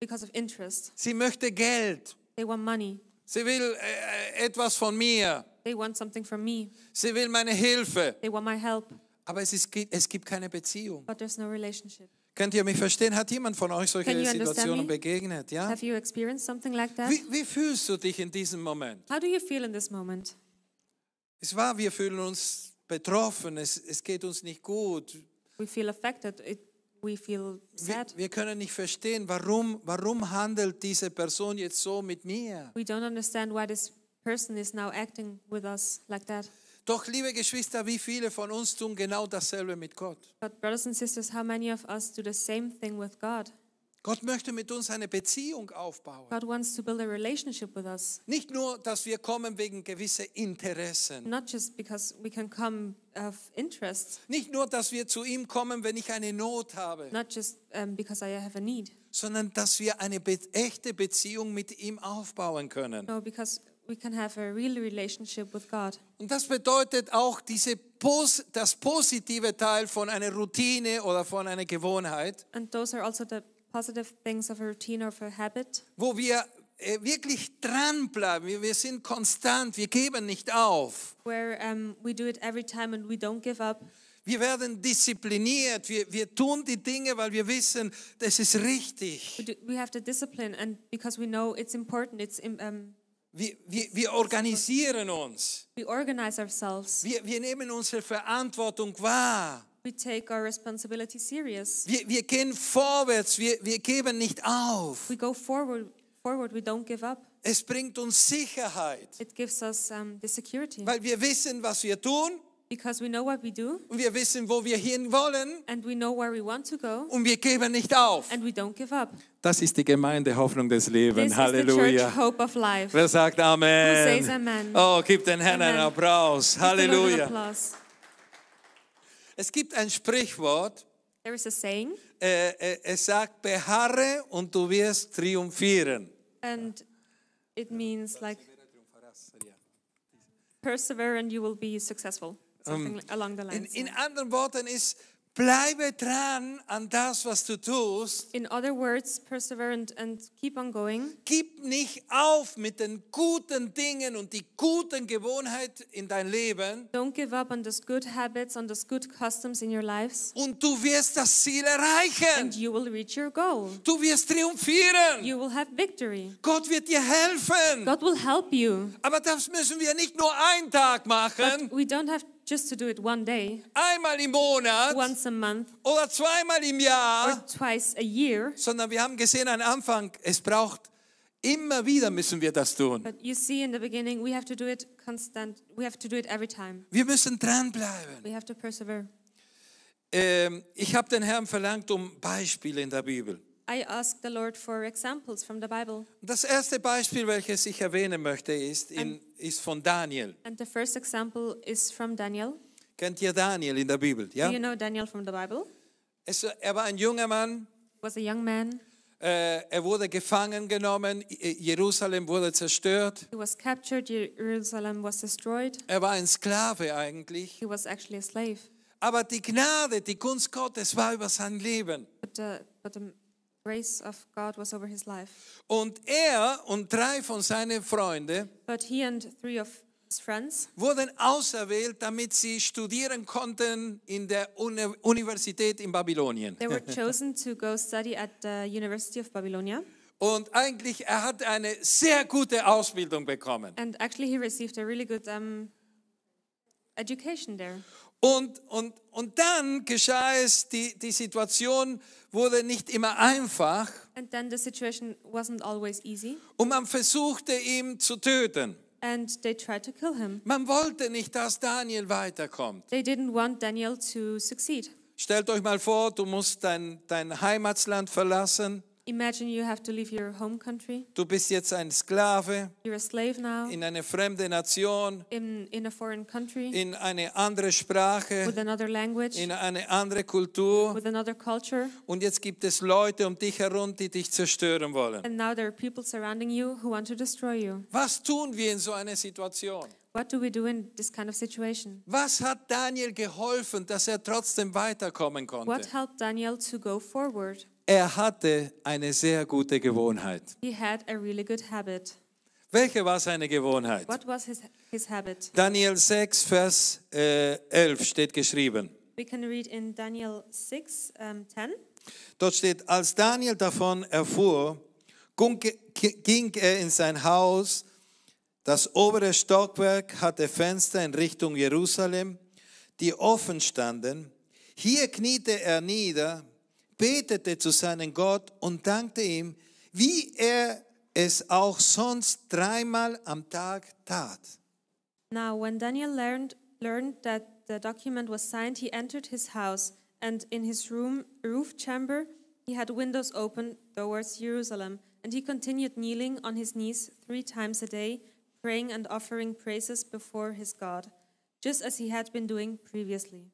B: because of interest. Sie möchte Geld. They want money. Sie will äh, äh etwas von mir. They want something from me. Sie will meine
A: Hilfe.
B: They want my help. Aber es, ist, es gibt keine Beziehung. But there's no relationship.
A: Könnt ihr mich verstehen? Hat jemand von euch solche Situationen begegnet? Ja?
B: Have you something like that? Wie,
A: wie fühlst du dich in diesem Moment?
B: How do you feel in this moment?
A: Es war, wir fühlen uns betroffen, es, es geht uns nicht gut.
B: We feel affected. It, we feel sad.
A: Wir, können nicht verstehen, warum, warum handelt diese Person jetzt so mit mir.
B: Doch, liebe Geschwister, wie viele von uns tun genau dasselbe mit Gott? But brothers and sisters, how many of us do the same thing Gott möchte mit uns eine Beziehung aufbauen. God wants to build a relationship with us. Nicht
A: nur, dass wir kommen wegen gewisser Interessen.
B: Not just because we can come of interests. Nicht nur, dass wir zu ihm kommen, wenn ich eine Not habe. Not just um, because I have a need. Sondern dass wir eine be
A: echte Beziehung mit ihm aufbauen können.
B: No, because we can have a real relationship with God.
A: Und das bedeutet auch diese das positive Teil von einer Routine oder von einer Gewohnheit.
B: And those are also the positive things of a routine or of a habit.
A: Wo wir äh, wirklich dranbleiben, wir, sind konstant, wir geben nicht
B: auf. Where um, we do it every time and we don't give up. Wir werden diszipliniert, wir, wir tun die Dinge, weil wir wissen, das ist richtig. We, do, we we know it's wir,
A: organisieren uns.
B: Wir, wir, nehmen unsere Verantwortung wahr. We take our responsibility serious. Wir, wir gehen vorwärts, wir, wir geben nicht auf. We go forward, forward, we don't give up. Es bringt uns Sicherheit. It gives us um, the security. Weil wir wissen, was wir tun. Because we know what we do. Und wir wissen, wo wir hin wollen. And we know where we want to go. Und wir geben nicht auf. And we don't give up.
A: Das ist die Gemeinde Hoffnung des Lebens. Halleluja. the
B: hope of life.
A: Wer sagt Amen? Who says Amen? Oh, gib den Herrn Amen. einen Applaus. Halleluja. Es gibt ein Sprichwort.
B: There is a saying.
A: Äh, äh, es sagt, beharre und du wirst triumphieren.
B: And it means like persevere and you will be successful. Something um, ähm, along the lines. In, in anderen Worten ist Bleibe dran an das, was du tust. In other words, perseverant and keep on going. Gib nicht auf mit den guten Dingen und die guten Gewohnheiten in dein Leben. Don't give up on those good habits, on those good customs in your lives. Und du wirst das Ziel erreichen. And you will reach your goal. Du wirst triumphieren. You will have victory. Gott wird dir helfen. God will help you. Aber das müssen wir nicht nur einen Tag machen. But we don't have just to do it one day, einmal im Monat once a month, oder zweimal im Jahr, or twice a year, sondern wir haben gesehen am Anfang, es
A: braucht Immer wieder müssen wir das tun. See, wir müssen
B: dranbleiben.
A: Ähm, ich habe den Herrn verlangt um Beispiele in der Bibel.
B: I asked the Lord for examples from the Bible.
A: Das erste Beispiel, welches ich erwähnen möchte, ist, in, ist von Daniel.
B: And the first example is from Daniel.
A: Kennt ihr Daniel in der Bibel? Ja? Do you
B: know Daniel from the Bible?
A: Es, er war ein junger Mann.
B: Was a young man.
A: Äh, er wurde gefangen genommen, äh, Jerusalem wurde zerstört.
B: He was captured, Jerusalem was destroyed.
A: Er war ein Sklave eigentlich.
B: He was actually a slave. Aber die Gnade, die Gunst
A: Gottes war über sein Leben.
B: But the, uh, but the Grace of God was over his life.
A: Und er und drei von seinen Freunden
B: But he and three of his friends
A: wurden auserwählt, damit sie studieren konnten in der Uni Universität in Babylonien. They were chosen
B: to go study at the University of Babylonia. Und
A: eigentlich er hat eine sehr gute Ausbildung bekommen.
B: And actually he received a really good um, education there.
A: Und, und, und dann geschah es, die, die Situation wurde nicht immer einfach.
B: The
A: und man versuchte ihn zu töten.
B: Man wollte nicht, dass Daniel
A: weiterkommt.
B: Daniel
A: Stellt euch mal vor, du musst dein, dein Heimatland verlassen.
B: Imagine you have to leave your home country.
A: Du bist jetzt ein Sklave
B: You're a slave now, in
A: eine fremde Nation,
B: in, in, a foreign country, in
A: eine andere Sprache, with
B: another language, in
A: eine andere Kultur.
B: With another culture.
A: Und jetzt gibt es Leute um dich herum, die dich zerstören wollen.
B: Was tun wir in so einer Situation? What do we do in this kind of situation?
A: Was hat Daniel geholfen, dass er trotzdem weiterkommen konnte? What
B: helped Daniel to go forward?
A: Er hatte eine sehr gute Gewohnheit.
B: He had a really good habit.
A: Welche war seine Gewohnheit?
B: What was his, his habit?
A: Daniel 6, Vers äh, 11 steht geschrieben.
B: We can read in Daniel 6, um, 10.
A: Dort steht, als Daniel davon erfuhr, ging er in sein Haus. Das obere Stockwerk hatte Fenster in Richtung Jerusalem, die offen standen. Hier kniete er nieder betete er zu seinem Gott und dankte ihm, wie er es auch sonst dreimal am Tag tat.
B: Now, when Daniel learned, learned that the document was signed, he entered his house, and in his room, roof chamber, he had windows open towards Jerusalem, and he continued kneeling on his knees three times a day, praying and offering praises before his God, just as he had been doing previously.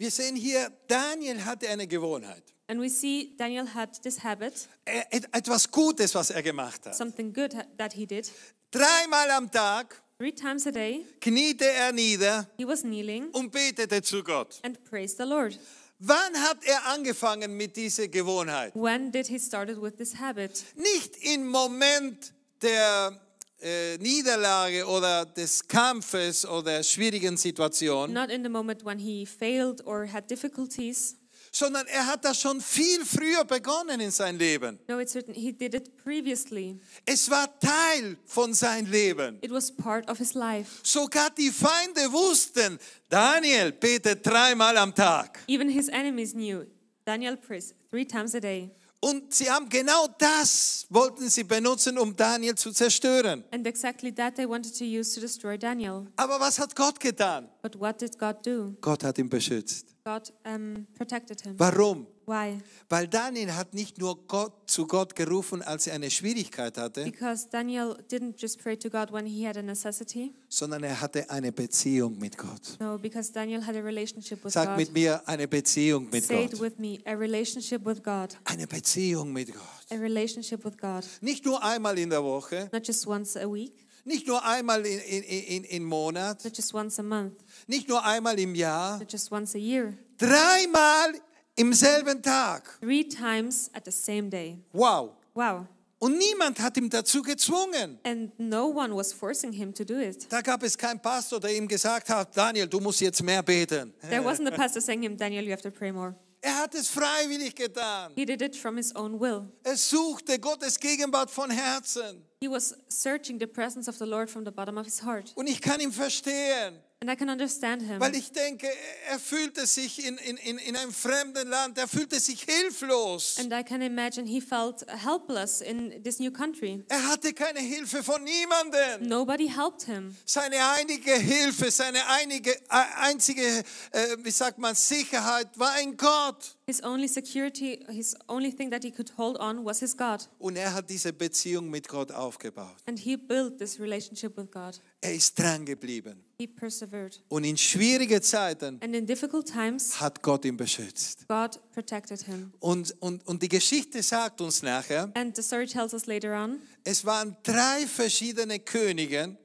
B: Wir sehen hier, Daniel hatte eine Gewohnheit. And we see Daniel had this habit. etwas Gutes,
A: was er gemacht
B: hat. Something good that he did. Dreimal am Tag Three times a day, kniete er nieder he was kneeling, und betete zu Gott. And praised the Lord. Wann hat er angefangen mit dieser Gewohnheit? When did he started with this habit? Nicht
A: im Moment der äh, Niederlage oder des Kampfes oder der schwierigen Situation. Not
B: in the moment when he failed or had difficulties. Sondern er hat das schon viel früher begonnen in sein Leben. No, it's written, he did it previously.
A: Es war Teil von sein Leben. It was part of his life. Sogar die Feinde wussten, Daniel betet dreimal am Tag.
B: Even his enemies knew, Daniel prays three times a day. Und sie haben genau das wollten
A: sie benutzen, um Daniel zu zerstören.
B: Exactly to to Aber was hat Gott getan? But what did God do?
A: Gott hat ihn beschützt.
B: God, um, protected him. Warum? Why?
A: Weil Daniel hat nicht nur Gott zu Gott gerufen, als er eine Schwierigkeit hatte,
B: Because Daniel didn't just pray to God when he had a necessity.
A: sondern er hatte eine Beziehung mit Gott.
B: No, because Daniel had a relationship with Sag God. mit
A: mir eine Beziehung mit Say Gott.
B: with me, a relationship with God.
A: Eine Beziehung mit Gott.
B: A relationship with God.
A: Nicht nur einmal in der Woche,
B: Not just once a week,
A: nicht nur einmal in, in, in, in Monat.
B: Not just once a month. Nicht nur einmal im Jahr. Not just once a year. Dreimal im selben Tag. Three times at the same day. Wow. Wow. Und niemand hat ihn dazu gezwungen. And no one was forcing him to do it. Da gab es keinen
A: Pastor, der ihm gesagt hat, Daniel, du musst jetzt mehr beten. There wasn't a pastor
B: saying him, Daniel, you have to pray more. Er hat es freiwillig getan. He did it from his own will. Er suchte Gottes Gegenwart von Herzen. He was searching the presence of the Lord from the bottom of his heart. Und ich kann ihn verstehen. And I can understand him. Weil ich denke, er fühlte sich in, in, in, einem fremden Land, er fühlte sich hilflos. And I can imagine he felt helpless in this new country. Er hatte keine Hilfe von niemandem. Nobody helped him. Seine einzige Hilfe, seine einige, äh, einzige, äh, wie sagt man, Sicherheit war in Gott. His only security, his only thing that he could hold on was his God. Und er hat diese
A: Beziehung mit Gott aufgebaut.
B: And he built this relationship with God.
A: Er ist dran geblieben.
B: He persevered.
A: Und in schwierigen Zeiten
B: And in difficult times,
A: hat Gott ihn beschützt.
B: God protected him.
A: Und, und, und die Geschichte sagt uns nachher,
B: And the story tells us later on,
A: es waren drei verschiedene Könige,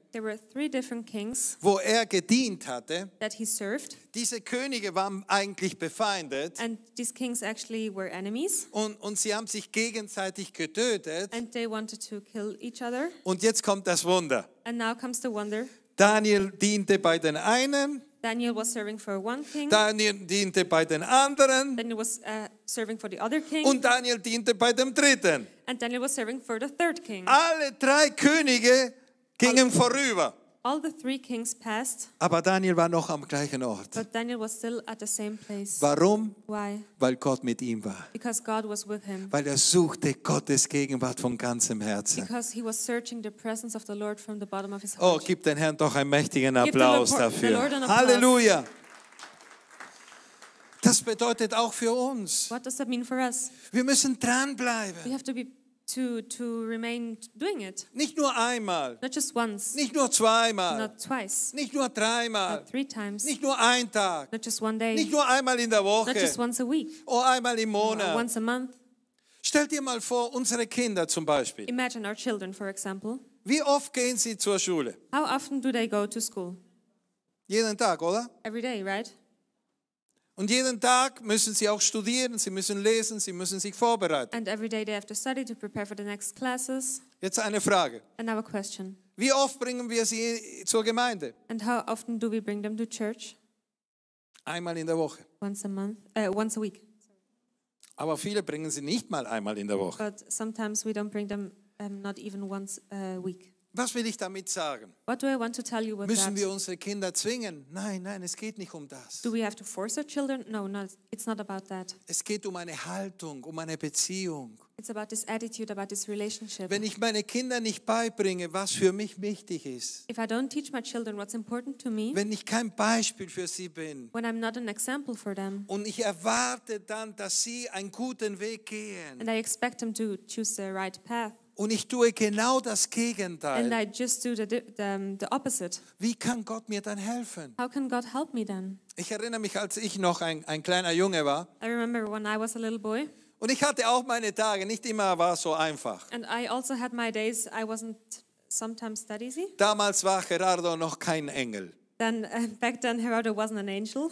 A: Kings, wo er gedient hatte. Served, diese Könige waren eigentlich befeindet.
B: Enemies, und, und sie haben sich gegenseitig getötet.
A: Und jetzt kommt das Wunder. Daniel diente bei den einen.
B: Daniel was serving for one king. Daniel
A: diente bei den
B: anderen. Daniel was uh, serving for the other king. Und
A: Daniel diente bei dem dritten.
B: And Daniel was serving for the third king.
A: Alle drei Könige gingen all, vorüber.
B: All the three kings passed,
A: aber Daniel war noch am gleichen Ort.
B: But Daniel was still at the same place. Warum? Why?
A: Weil Gott mit ihm war.
B: Because God was with him. Weil
A: er suchte Gottes Gegenwart von ganzem Herzen. Oh, gib den Herrn doch einen mächtigen Applaus Lord, dafür. Halleluja.
B: Das bedeutet auch für uns. What does that mean for us? Wir müssen dranbleiben. We have to be to, to remain doing it. Nicht nur einmal. Not just once. Nicht nur zweimal. Not twice. Nicht nur dreimal. Not three times. Nicht nur ein Tag. Not just one day. Nicht nur einmal in der Woche. Not just once a
A: week. Or einmal im Monat. Or once a month. Stellt dir mal vor, unsere Kinder zum Beispiel.
B: Imagine our children, for example.
A: Wie oft gehen sie zur Schule?
B: How often do they go to school? Jeden Tag, oder? Every day, right? Und jeden Tag müssen sie auch studieren, sie müssen lesen, sie müssen sich vorbereiten. And every day they have to study to prepare for the next classes. Jetzt eine Frage. Another question. Wie oft bringen wir sie zur Gemeinde? And how often do we bring them to church? Einmal in der Woche. Once a month, uh, once a week.
A: Aber viele bringen sie nicht mal einmal in der Woche.
B: But sometimes we don't bring them um, not even once a week. Was will ich damit sagen? Müssen wir unsere
A: Kinder zwingen?
B: Nein, nein, es geht nicht um das. Do we have to force our children? No, not, it's not about that.
A: Es geht um eine Haltung, um eine Beziehung.
B: It's about this attitude, about this relationship. Wenn
A: ich meine Kinder nicht beibringe, was für mich wichtig ist.
B: If I don't teach my children what's important to me.
A: Wenn ich kein Beispiel für sie bin.
B: When I'm not an example for them. Und ich erwarte dann, dass sie einen guten Weg gehen. And I expect them to choose the right path und ich tue genau das Gegenteil. And I just do the, the, the opposite. Wie kann Gott mir dann helfen? How can God help me then?
A: Ich erinnere mich, als ich noch ein, ein kleiner Junge war.
B: I remember when I was a little boy.
A: Und ich hatte auch meine Tage, nicht immer war es so einfach.
B: And I also had my days I wasn't sometimes that easy.
A: Damals war Gerardo noch kein Engel.
B: Then, uh, back then Gerardo wasn't an angel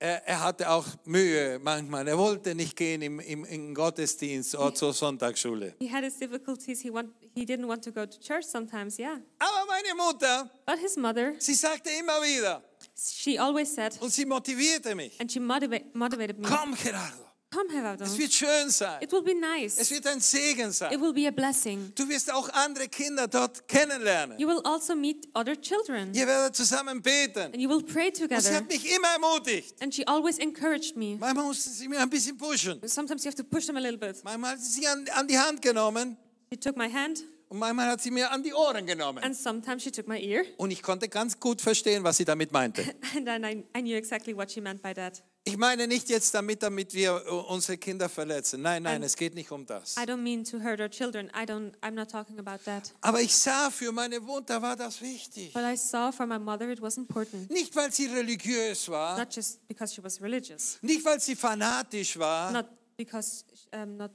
A: er, er, hatte auch Mühe manchmal. Er wollte nicht gehen im, im, im Gottesdienst oder zur Sonntagsschule.
B: He had his difficulties. He, want, he didn't want to go to church sometimes, yeah. Aber meine Mutter, But his mother, sie sagte immer wieder, she always said, und sie motivierte mich. And she motiva motivated me. Komm, Gerardo. Komm, Herr Es wird schön sein. It will be nice. Es wird ein Segen sein. It will be a blessing. Du wirst auch andere Kinder dort kennenlernen. You will also meet other children. Ihr werdet zusammen beten. And you will pray together. Und sie hat mich immer ermutigt. And she always encouraged me. Manchmal musste sie mir ein bisschen pushen. Sometimes you have to push them a little bit. Manchmal hat sie sie an, an die Hand genommen. She took my
A: hand. Und manchmal hat sie mir an die Ohren genommen. And sometimes she took my ear. Und ich konnte ganz gut verstehen, was sie damit meinte.
B: And then I, I knew exactly what she meant by that. Ich meine nicht jetzt damit, damit
A: wir unsere Kinder verletzen. Nein, nein, And es geht nicht um das.
B: I don't mean to hurt our children. I don't. I'm not talking about that.
A: Aber ich sah für meine Mutter war das wichtig.
B: But I saw for my mother it was important.
A: Nicht weil sie religiös war. Not just because she was religious. Nicht weil sie fanatisch war. Not
B: because um, not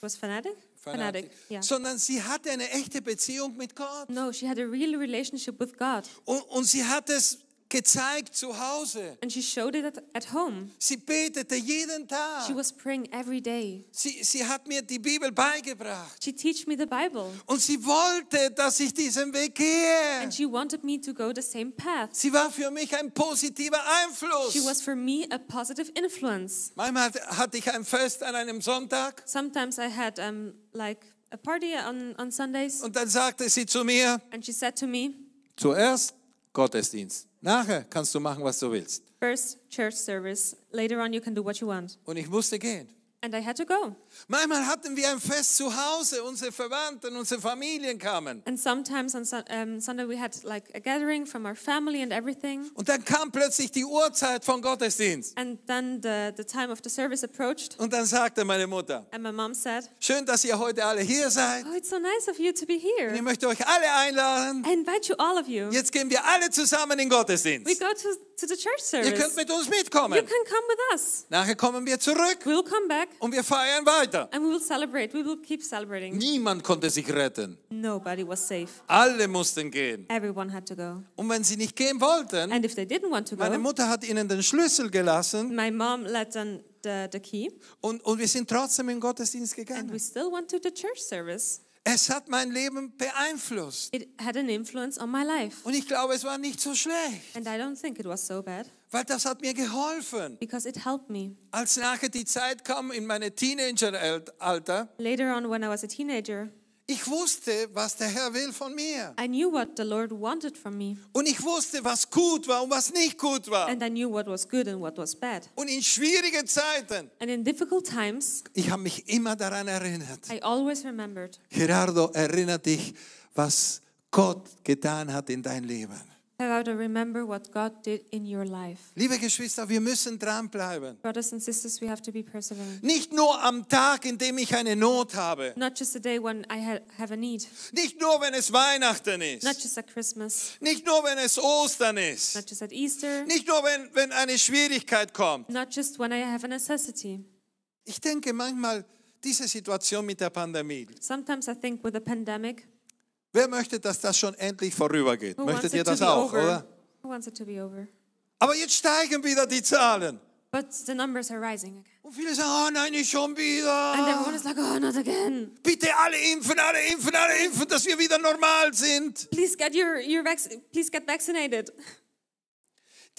B: was fanatic. Fanatic. Yeah. sondern sie hatte eine echte Beziehung mit Gott. No, she had a real relationship with God. Und, und sie hat es gezeigt zu Hause. And she showed it at home. Sie betete jeden Tag. She was praying every day. Sie, sie hat mir die Bibel beigebracht. She teach me the Bible. Und sie wollte, dass ich diesen Weg gehe. And she wanted me to go the same path. Sie war für mich ein positiver Einfluss. She was for me a positive influence. Manchmal hatte ich ein Fest an einem Sonntag. Sometimes I had um, like a party on, on Sundays. Und dann sagte sie zu mir. And she said to me.
A: Zuerst Gottesdienst. Nachher kannst du machen, was du willst.
B: First church service, later on you can do what you want. Und ich musste gehen. And I had to go. Manchmal hatten wir ein Fest zu Hause, unsere Verwandten, unsere Familien kamen. And sometimes on um, Sunday we had like a gathering from our family and everything.
A: Und dann kam plötzlich die Uhrzeit von Gottesdienst.
B: And then the, the time of the service approached.
A: Und dann sagte meine Mutter.
B: And my mom said. Schön, dass ihr heute alle hier seid. Oh, it's so nice of you to be here. Und ich möchte euch alle einladen. I invite you all of you. Jetzt gehen wir alle zusammen in
A: Gottesdienst. We
B: go to to the church service. Ihr könnt mit uns mitkommen. You can come with us.
A: Nachher kommen wir zurück. We'll come back. Und wir feiern weiter weiter.
B: And we will celebrate. We will keep celebrating.
A: Niemand konnte sich retten.
B: Nobody was safe.
A: Alle mussten gehen.
B: Everyone had to go. Und wenn sie nicht gehen wollten, And if they didn't want to go, meine Mutter hat ihnen den Schlüssel gelassen. My mom let them the, the key. Und, und wir sind trotzdem in den Gottesdienst gegangen. And we still went to the church service. Es hat mein Leben beeinflusst. It had an influence on my life. Und ich glaube, es war nicht so schlecht. And I don't think it was so bad. Weil das hat mir geholfen. Because it helped me. Als nachher die
A: Zeit kam in meine Teenageralter.
B: Later on when I was a teenager. Ich wusste, was der Herr will von mir. I knew what the Lord wanted from me. Und ich wusste, was gut war und was nicht gut war. And I knew what was good and what was bad. Und in schwierigen Zeiten. And in difficult times.
A: Ich habe mich immer daran erinnert.
B: I always remembered.
A: Gerardo, erinnere dich, was Gott getan hat in dein Leben.
B: Liebe Geschwister, wir müssen dranbleiben. Brothers and sisters, we have to be perseverant. Nicht nur am Tag, in dem ich eine Not habe. Not just a day when I have a need. Nicht nur, wenn es Weihnachten ist. Not just at Christmas. Nicht nur, wenn es Ostern ist. Not just at Easter. Nicht nur, wenn, wenn eine Schwierigkeit kommt. Not just when I have a necessity. Ich denke manchmal diese Situation mit der Pandemie. Sometimes I think with the pandemic.
A: Wer möchte, dass das schon endlich vorübergeht? Who Möchtet ihr das auch, over? oder?
B: Who wants it to be over? Aber jetzt steigen wieder die Zahlen. But the numbers are rising again. Und viele sagen, oh nein, nicht schon wieder. And everyone is like, oh, not again. Bitte alle impfen,
A: alle impfen, alle
B: impfen, dass wir wieder normal sind. Please get your, your please get vaccinated.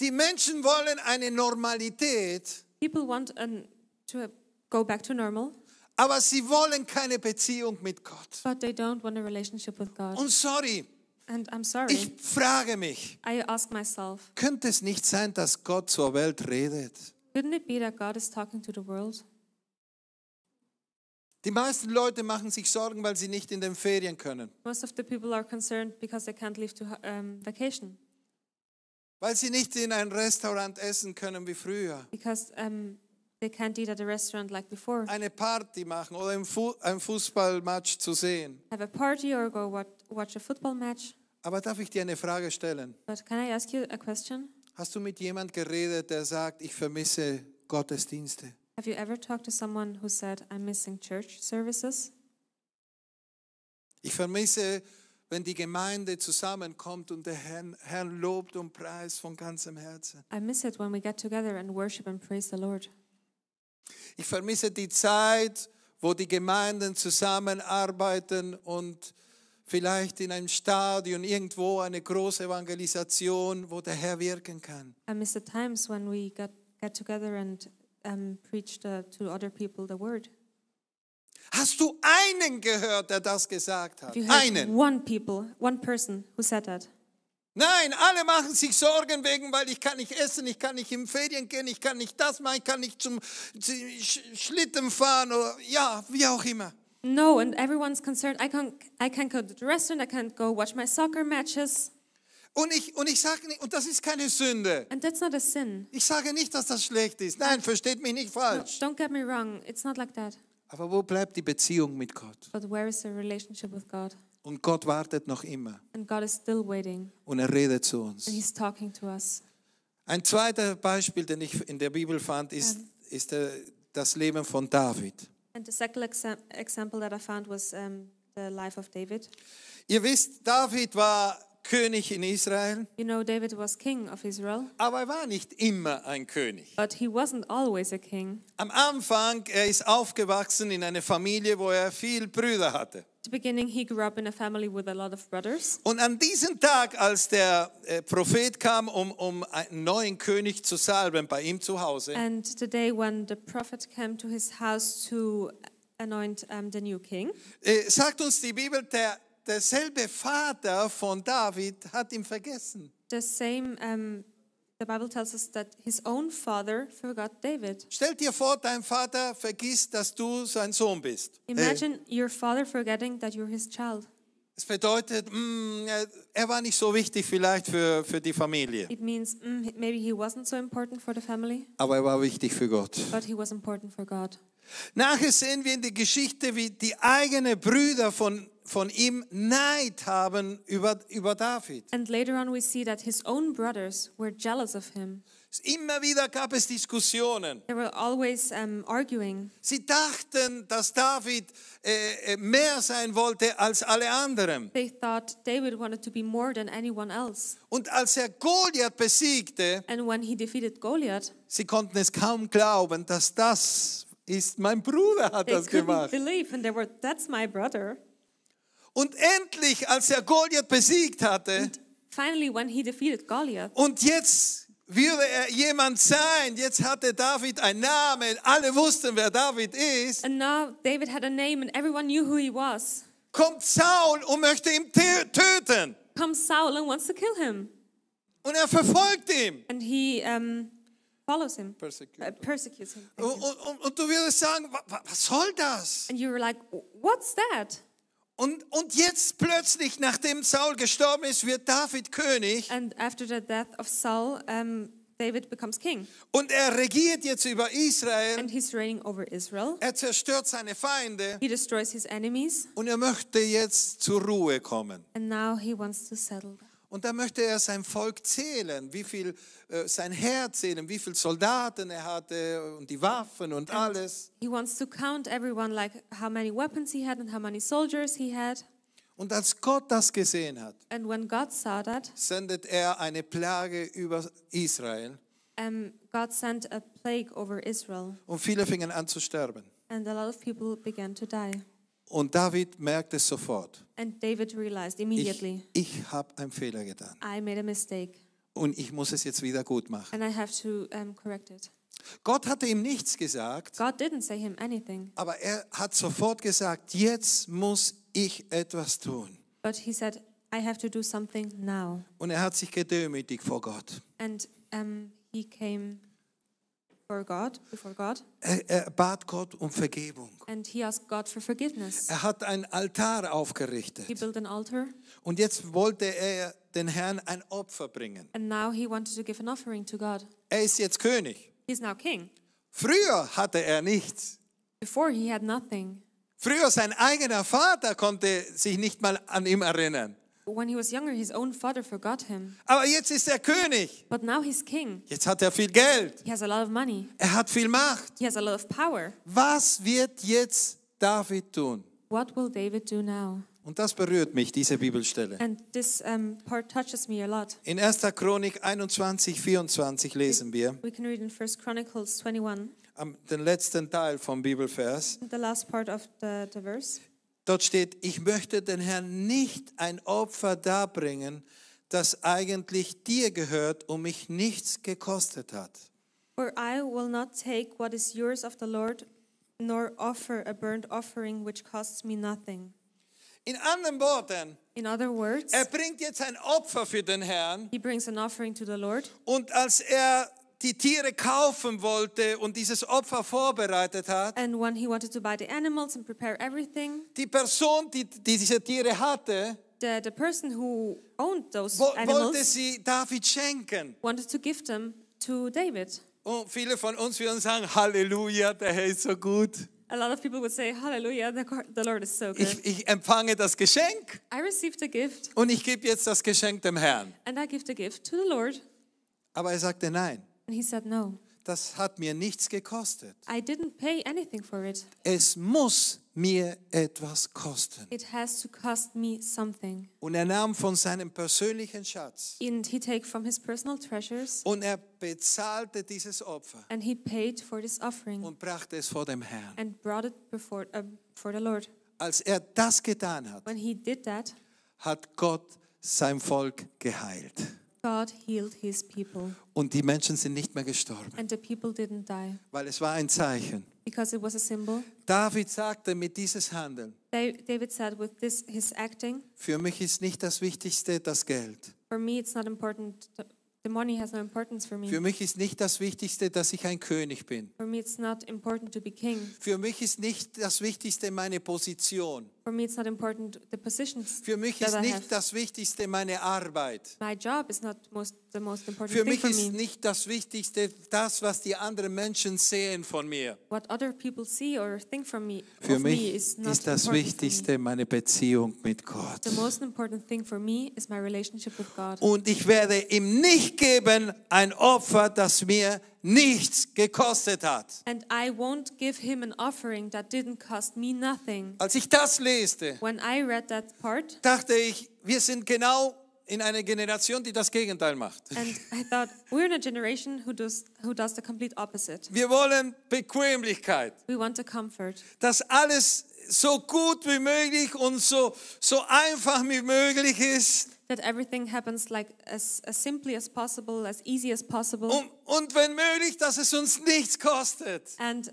B: Die Menschen wollen eine Normalität. People want an, to go back to normal. Aber sie wollen keine Beziehung mit Gott. But they don't want a relationship with God. Und sorry. And I'm sorry. Ich frage mich. I ask myself.
A: Könnte es nicht sein, dass Gott zur Welt redet?
B: Couldn't it be that God is talking to the world?
A: Die meisten Leute machen sich Sorgen, weil sie nicht in den Ferien können.
B: Most of the people are concerned because they can't leave to um, vacation. Weil sie nicht in ein
A: Restaurant essen können wie früher.
B: Because um, They can't eat at a restaurant like before. eine Party machen oder ein,
A: Fußballmatch zu sehen.
B: Have a party or go watch a football match.
A: Aber darf ich dir eine Frage stellen?
B: But can I ask you a question?
A: Hast du mit jemand geredet, der sagt, ich vermisse Gottesdienste?
B: Have you ever talked to someone who said, I'm missing church services?
A: Ich vermisse, wenn die Gemeinde zusammenkommt und der Herrn, Herrn lobt und preist
B: von ganzem Herzen. I miss it when we get together and worship and praise the Lord.
A: Ich vermisse die Zeit, wo die Gemeinden zusammenarbeiten und vielleicht in einem Stadion irgendwo eine große Evangelisation, wo der Herr
B: wirken kann. I miss the times when we got, got together and um, preached uh, to other people the word. Hast du einen gehört, der das gesagt hat? einen. One people, one person who said that. Nein, alle machen sich Sorgen
A: wegen, weil ich kann nicht essen, ich kann nicht in Ferien gehen, ich kann nicht das machen, ich kann nicht zum
B: Schlitten fahren oder ja, wie auch immer. No, and everyone's concerned. I can't, I can't go to the restaurant, I can't go watch my soccer matches. Und ich, und ich sage und das ist keine Sünde. And that's not a sin. Ich sage nicht, dass das schlecht ist. Nein, versteht mich nicht falsch. No, don't get me wrong, it's not like that.
A: Aber wo bleibt die Beziehung mit Gott?
B: But where is the relationship with God?
A: Und Gott wartet noch immer. Und er redet zu uns. Ein zweites Beispiel, den ich in der Bibel fand, ist, ist der, äh, das Leben von David.
B: David. Ihr wisst, David war König in Israel. You know, David was king of Israel. Aber er war nicht immer
A: ein König.
B: But he wasn't always a king. Am
A: Anfang er ist aufgewachsen in einer Familie, wo er viel Brüder hatte. Und an diesem Tag, als der äh, Prophet kam, um, um einen neuen König zu salben bei ihm zu Hause. Äh,
B: sagt uns die Bibel, der derselbe Vater von David hat ihn vergessen. The same um, The Bible tells us that his own father forgot David. Stell dir vor, dein
A: Vater vergisst, dass du sein Sohn bist. Imagine
B: hey. your father forgetting that you're his child.
A: Es bedeutet, mm, er war nicht so wichtig vielleicht für, für die Familie.
B: It means mm, maybe he wasn't so important for the family.
A: Aber er war wichtig für Gott. But
B: he was important for God.
A: Nachher sehen
B: wir in der Geschichte, wie die eigenen Brüder von von ihm Neid haben über, über David. And later on we see that his own brothers were jealous of him.
A: Immer wieder gab es Diskussionen.
B: They were always um,
A: arguing. Sie dachten, dass David äh, äh, mehr sein wollte als alle anderen.
B: They thought David wanted to be more than anyone else. Und als er Goliath besiegte, And when he defeated Goliath,
A: sie konnten es kaum glauben, dass das
B: ist mein Bruder hat they das gemacht. Believe and they were, That's my brother. Und endlich, als er Goliath besiegt hatte, finally, when he defeated Goliath, und
A: jetzt würde er jemand sein, jetzt hatte David einen Namen, alle wussten, wer David ist. And now
B: David had a name and everyone knew who he was.
A: Kommt Saul
B: und möchte ihn töten. Comes Saul and wants to kill him. Und er verfolgt ihn. And he um, follows him. Uh, Persecute. Uh, persecutes him. Und, und, und, du würdest sagen, was soll das? And you were like, what's that? Und, und jetzt plötzlich, nachdem Saul gestorben ist, wird David König. And after the death of Saul, um, David becomes king.
A: Und er regiert jetzt über Israel. And he's reigning over Israel. Er zerstört seine Feinde. He destroys his enemies. Und er möchte jetzt
B: zur Ruhe kommen. And now he wants to settle
A: down. Und da möchte er sein Volk zählen, wie viel äh, sein Heer zählen, wie viele Soldaten er hatte und die Waffen und alles.
B: He wants to count everyone like how many weapons he had and how many soldiers he had.
A: Und als Gott das gesehen hat,
B: and when God saw that,
A: sendet er eine Plage über Israel.
B: Um, God sent a plague over Israel.
A: Und viele fingen an zu sterben.
B: And a lot of people began to die.
A: Und David merkt es sofort.
B: And David realized immediately.
A: Ich, ich habe einen Fehler getan.
B: I made a mistake.
A: Und ich muss es jetzt wieder gut machen.
B: And I have to um, correct it.
A: Gott hatte ihm nichts gesagt.
B: God didn't say him anything.
A: Aber er hat sofort gesagt, jetzt muss ich etwas tun.
B: But he said, I have to do something now.
A: Und er hat sich gedemütigt vor Gott.
B: And um, he came God, God.
A: Er, er, bat Gott um Vergebung.
B: Er
A: hat ein Altar aufgerichtet. Altar. Und jetzt wollte er den Herrn ein Opfer bringen. Er ist jetzt König. Früher hatte er
B: nichts. Früher
A: sein eigener Vater konnte sich nicht mal an ihn erinnern.
B: When he was younger, his own father forgot him. Aber jetzt ist er König. But now he's king.
A: Jetzt hat er viel Geld.
B: He has a lot of money.
A: Er hat viel Macht.
B: He has a lot of power.
A: Was wird jetzt David tun?
B: What will David do now? Und das
A: berührt mich, diese Bibelstelle.
B: This, um,
A: in 1. Chronik 21, 24 lesen wir.
B: We can read in 1 Chronicles 21.
A: Um, den letzten Teil vom Bibelvers.
B: The last part of the, the verse.
A: Dort steht, ich möchte den Herrn nicht ein Opfer darbringen, das eigentlich dir gehört und mich nichts gekostet hat.
B: For I will not take what is yours of the Lord, nor offer a burnt offering which costs me nothing. In anderen Worten, In other words,
A: er bringt jetzt ein Opfer für den Herrn.
B: he brings an offering to the Lord,
A: Und als er die Tiere kaufen wollte und dieses Opfer vorbereitet hat, die Person, die, die diese Tiere
B: hatte, the, the person who owned those wollte sie David schenken. Wanted to give them to David.
A: Und viele von uns würden sagen, Halleluja, der Herr ist so gut.
B: A lot of people would say, Hallelujah, the Lord is so good. Ich,
A: ich empfange das Geschenk.
B: I received a gift.
A: Und ich gebe jetzt das Geschenk dem Herrn.
B: And I give the gift to the Lord.
A: Aber er sagte nein.
B: And he said, no.
A: Das hat mir nichts gekostet.
B: I didn't pay anything for it.
A: Es muss mir etwas kosten.
B: It has to cost me something.
A: Und er nahm von seinem persönlichen Schatz.
B: And he take from his personal treasures. Und er bezahlte dieses Opfer. And he paid for this offering. Und brachte
A: es vor dem Herrn.
B: And brought it before uh, for the Lord.
A: Als er das
B: getan hat, When he did that,
A: hat Gott sein Volk geheilt.
B: God healed his people.
A: Und die Menschen sind nicht mehr gestorben.
B: And the people didn't die.
A: Weil es war ein Zeichen.
B: Because it was a symbol.
A: David sagte mit dieses Handeln.
B: David said with this his acting.
A: Für mich ist nicht das wichtigste das Geld.
B: For me it's not important The money has no importance for me. Für
A: mich ist nicht das Wichtigste, dass ich ein König bin.
B: For me it's not important to be king.
A: Für mich ist nicht das Wichtigste meine Position.
B: For me it's not important the positions Für mich that ist I nicht have.
A: das Wichtigste meine Arbeit.
B: My job is not most, the most important Für thing mich for ist
A: me. nicht das Wichtigste das, was die anderen Menschen sehen von mir.
B: What other people see or think from me, Für mich me is not ist das important
A: Wichtigste meine Beziehung mit Gott.
B: The most important thing for me is my relationship with God.
A: Und ich werde im Nicht geben ein Opfer, das mir nichts gekostet hat. Als ich das leste, part, dachte ich, wir sind genau in einer Generation, die das Gegenteil macht. Wir wollen Bequemlichkeit.
B: We want a comfort. Dass alles so gut wie möglich und so so einfach wie möglich ist. That everything happens like as, as simply as possible, as easy as possible. Und, und wenn möglich, dass es uns nichts kostet. And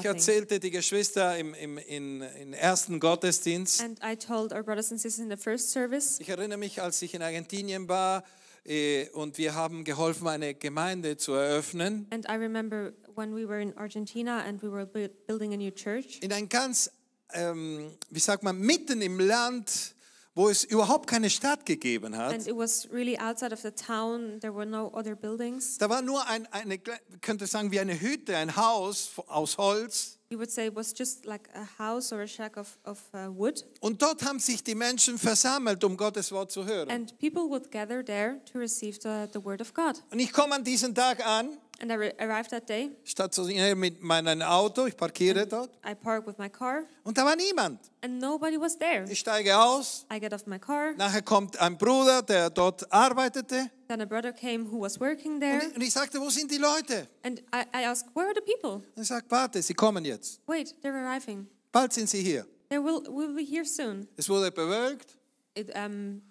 B: ich erzählte
A: die Geschwister im, im in, in ersten Gottesdienst.
B: And I told our brothers and sisters in the first service.
A: Ich erinnere mich, als ich in Argentinien war eh, und wir haben geholfen, eine Gemeinde zu eröffnen.
B: And I remember when we were in Argentina and we were building a new church. In ein ganz, ähm,
A: wie sagt man, mitten im Land wo es überhaupt keine Stadt gegeben hat. And
B: it was really outside of the town. There were no other buildings.
A: Da war nur ein, eine, könnte sagen wie eine Hütte, ein Haus aus Holz.
B: You would say it was just like a house or a shack of, of uh, wood.
A: Und dort haben sich die Menschen versammelt, um Gottes Wort zu hören.
B: And people would gather there to receive the, the word of God. Und ich komme an diesen Tag an. And I arrived that day.
A: Statt zu mit meinem Auto, ich parkiere And dort.
B: I park with my car. Und da war niemand. And nobody was there. Ich steige aus. I get off my car.
A: Nachher kommt ein Bruder, der dort
B: arbeitete. Then a brother came who was working there. Und ich, und ich sagte, wo sind die Leute? And I, I asked, where are the people? Und ich er
A: sagte, warte, sie kommen
B: jetzt. Wait, they're arriving.
A: Bald sind sie hier.
B: They will, will be here soon.
A: Es wurde bewölkt.
B: It, um,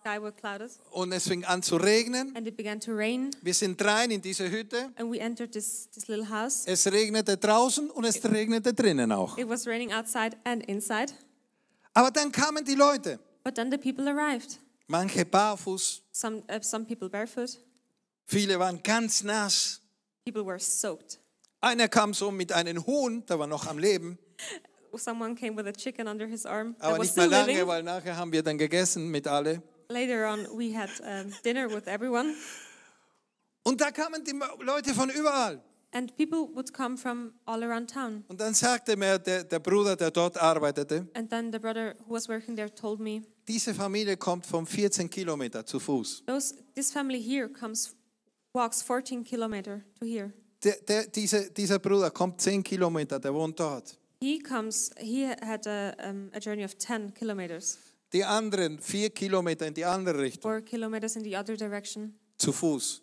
B: sky were clouded.
A: Und es fing an zu regnen.
B: And it began to rain.
A: Wir sind rein in diese Hütte.
B: And we entered this, this little house.
A: Es regnete draußen und es it, regnete drinnen auch.
B: It was raining outside and inside.
A: Aber dann kamen die Leute.
B: But then the people arrived.
A: Manche barfuß.
B: Some, uh, some people barefoot.
A: Viele waren ganz nass.
B: People were soaked.
A: Einer kam so mit einem Huhn, der war noch am Leben.
B: Someone came with a chicken under his arm. Aber nicht mehr lange, living. weil
A: nachher haben wir dann gegessen mit alle.
B: Later on, we had um, dinner with everyone. Und da kamen die Leute von überall. And people would come from all around town. Und
A: dann sagte mir der, der Bruder, der dort arbeitete,
B: And then the brother who was working there told me, diese
A: Familie kommt 14 Kilometer zu Fuß.
B: those, this family here comes, walks 14 kilometer to here.
A: Der, der, diese, dieser Bruder kommt 10 Kilometer, der wohnt dort.
B: He comes, he had a, um, a journey of 10 kilometers.
A: die anderen vier Kilometer in die andere Richtung.
B: Four kilometers in the other direction.
A: Zu Fuß.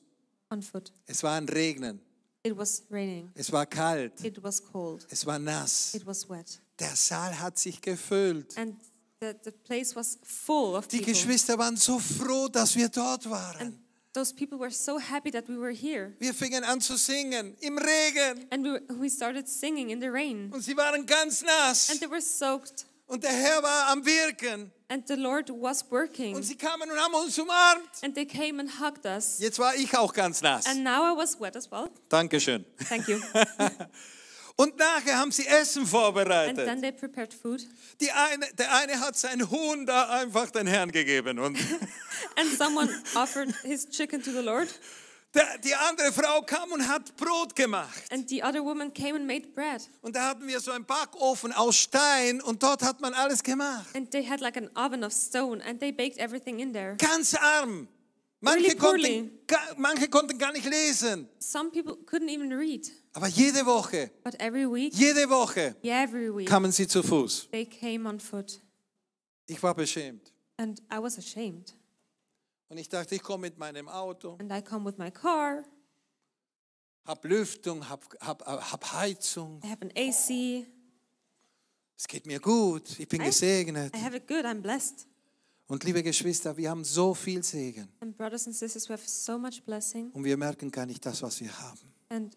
A: On foot. Es war ein Regnen.
B: It was raining.
A: Es war kalt. It
B: was cold.
A: Es war nass.
B: It was wet.
A: Der Saal hat sich gefüllt.
B: And the, the place was full of die people. Geschwister
A: waren so froh, dass wir dort waren.
B: And those people were so happy that we were here. Wir fingen an zu singen im Regen. And we, we started singing in the rain. Und sie waren ganz nass. And they were soaked. Und der Herr war am Wirken. And the Lord was working. Und sie kamen und haben uns umarmt. And they came and hugged us.
A: Jetzt war ich auch ganz nass.
B: And now I was wet as well. Dankeschön. Thank you.
A: Und nachher haben sie Essen vorbereitet. Eine, der eine hat seinen Huhn da einfach den Herrn gegeben. Und
B: And someone offered his chicken to the Lord. Die andere Frau kam und hat Brot gemacht. And the other woman came and made bread. Und da hatten wir so einen Backofen aus Stein und dort hat man alles gemacht. And they had like an oven of stone and they baked everything in there. Ganz arm. Manche, really konnten, manche konnten gar nicht lesen. Some people couldn't even read.
A: Aber jede Woche,
B: But every week,
A: jede Woche
B: yeah, every week, kamen
A: sie zu Fuß.
B: They came on foot.
A: Ich war beschämt.
B: And I was ashamed.
A: Und ich dachte, ich komme mit meinem Auto.
B: And I come with my car.
A: Hab Lüftung, hab, hab, äh, hab Heizung.
B: I have an AC.
A: Es geht mir gut, ich bin I, gesegnet. I
B: have it good, I'm blessed.
A: Und liebe Geschwister, wir haben so viel Segen.
B: And brothers and sisters, we have so much blessing.
A: Und wir merken gar nicht das, was wir haben. And,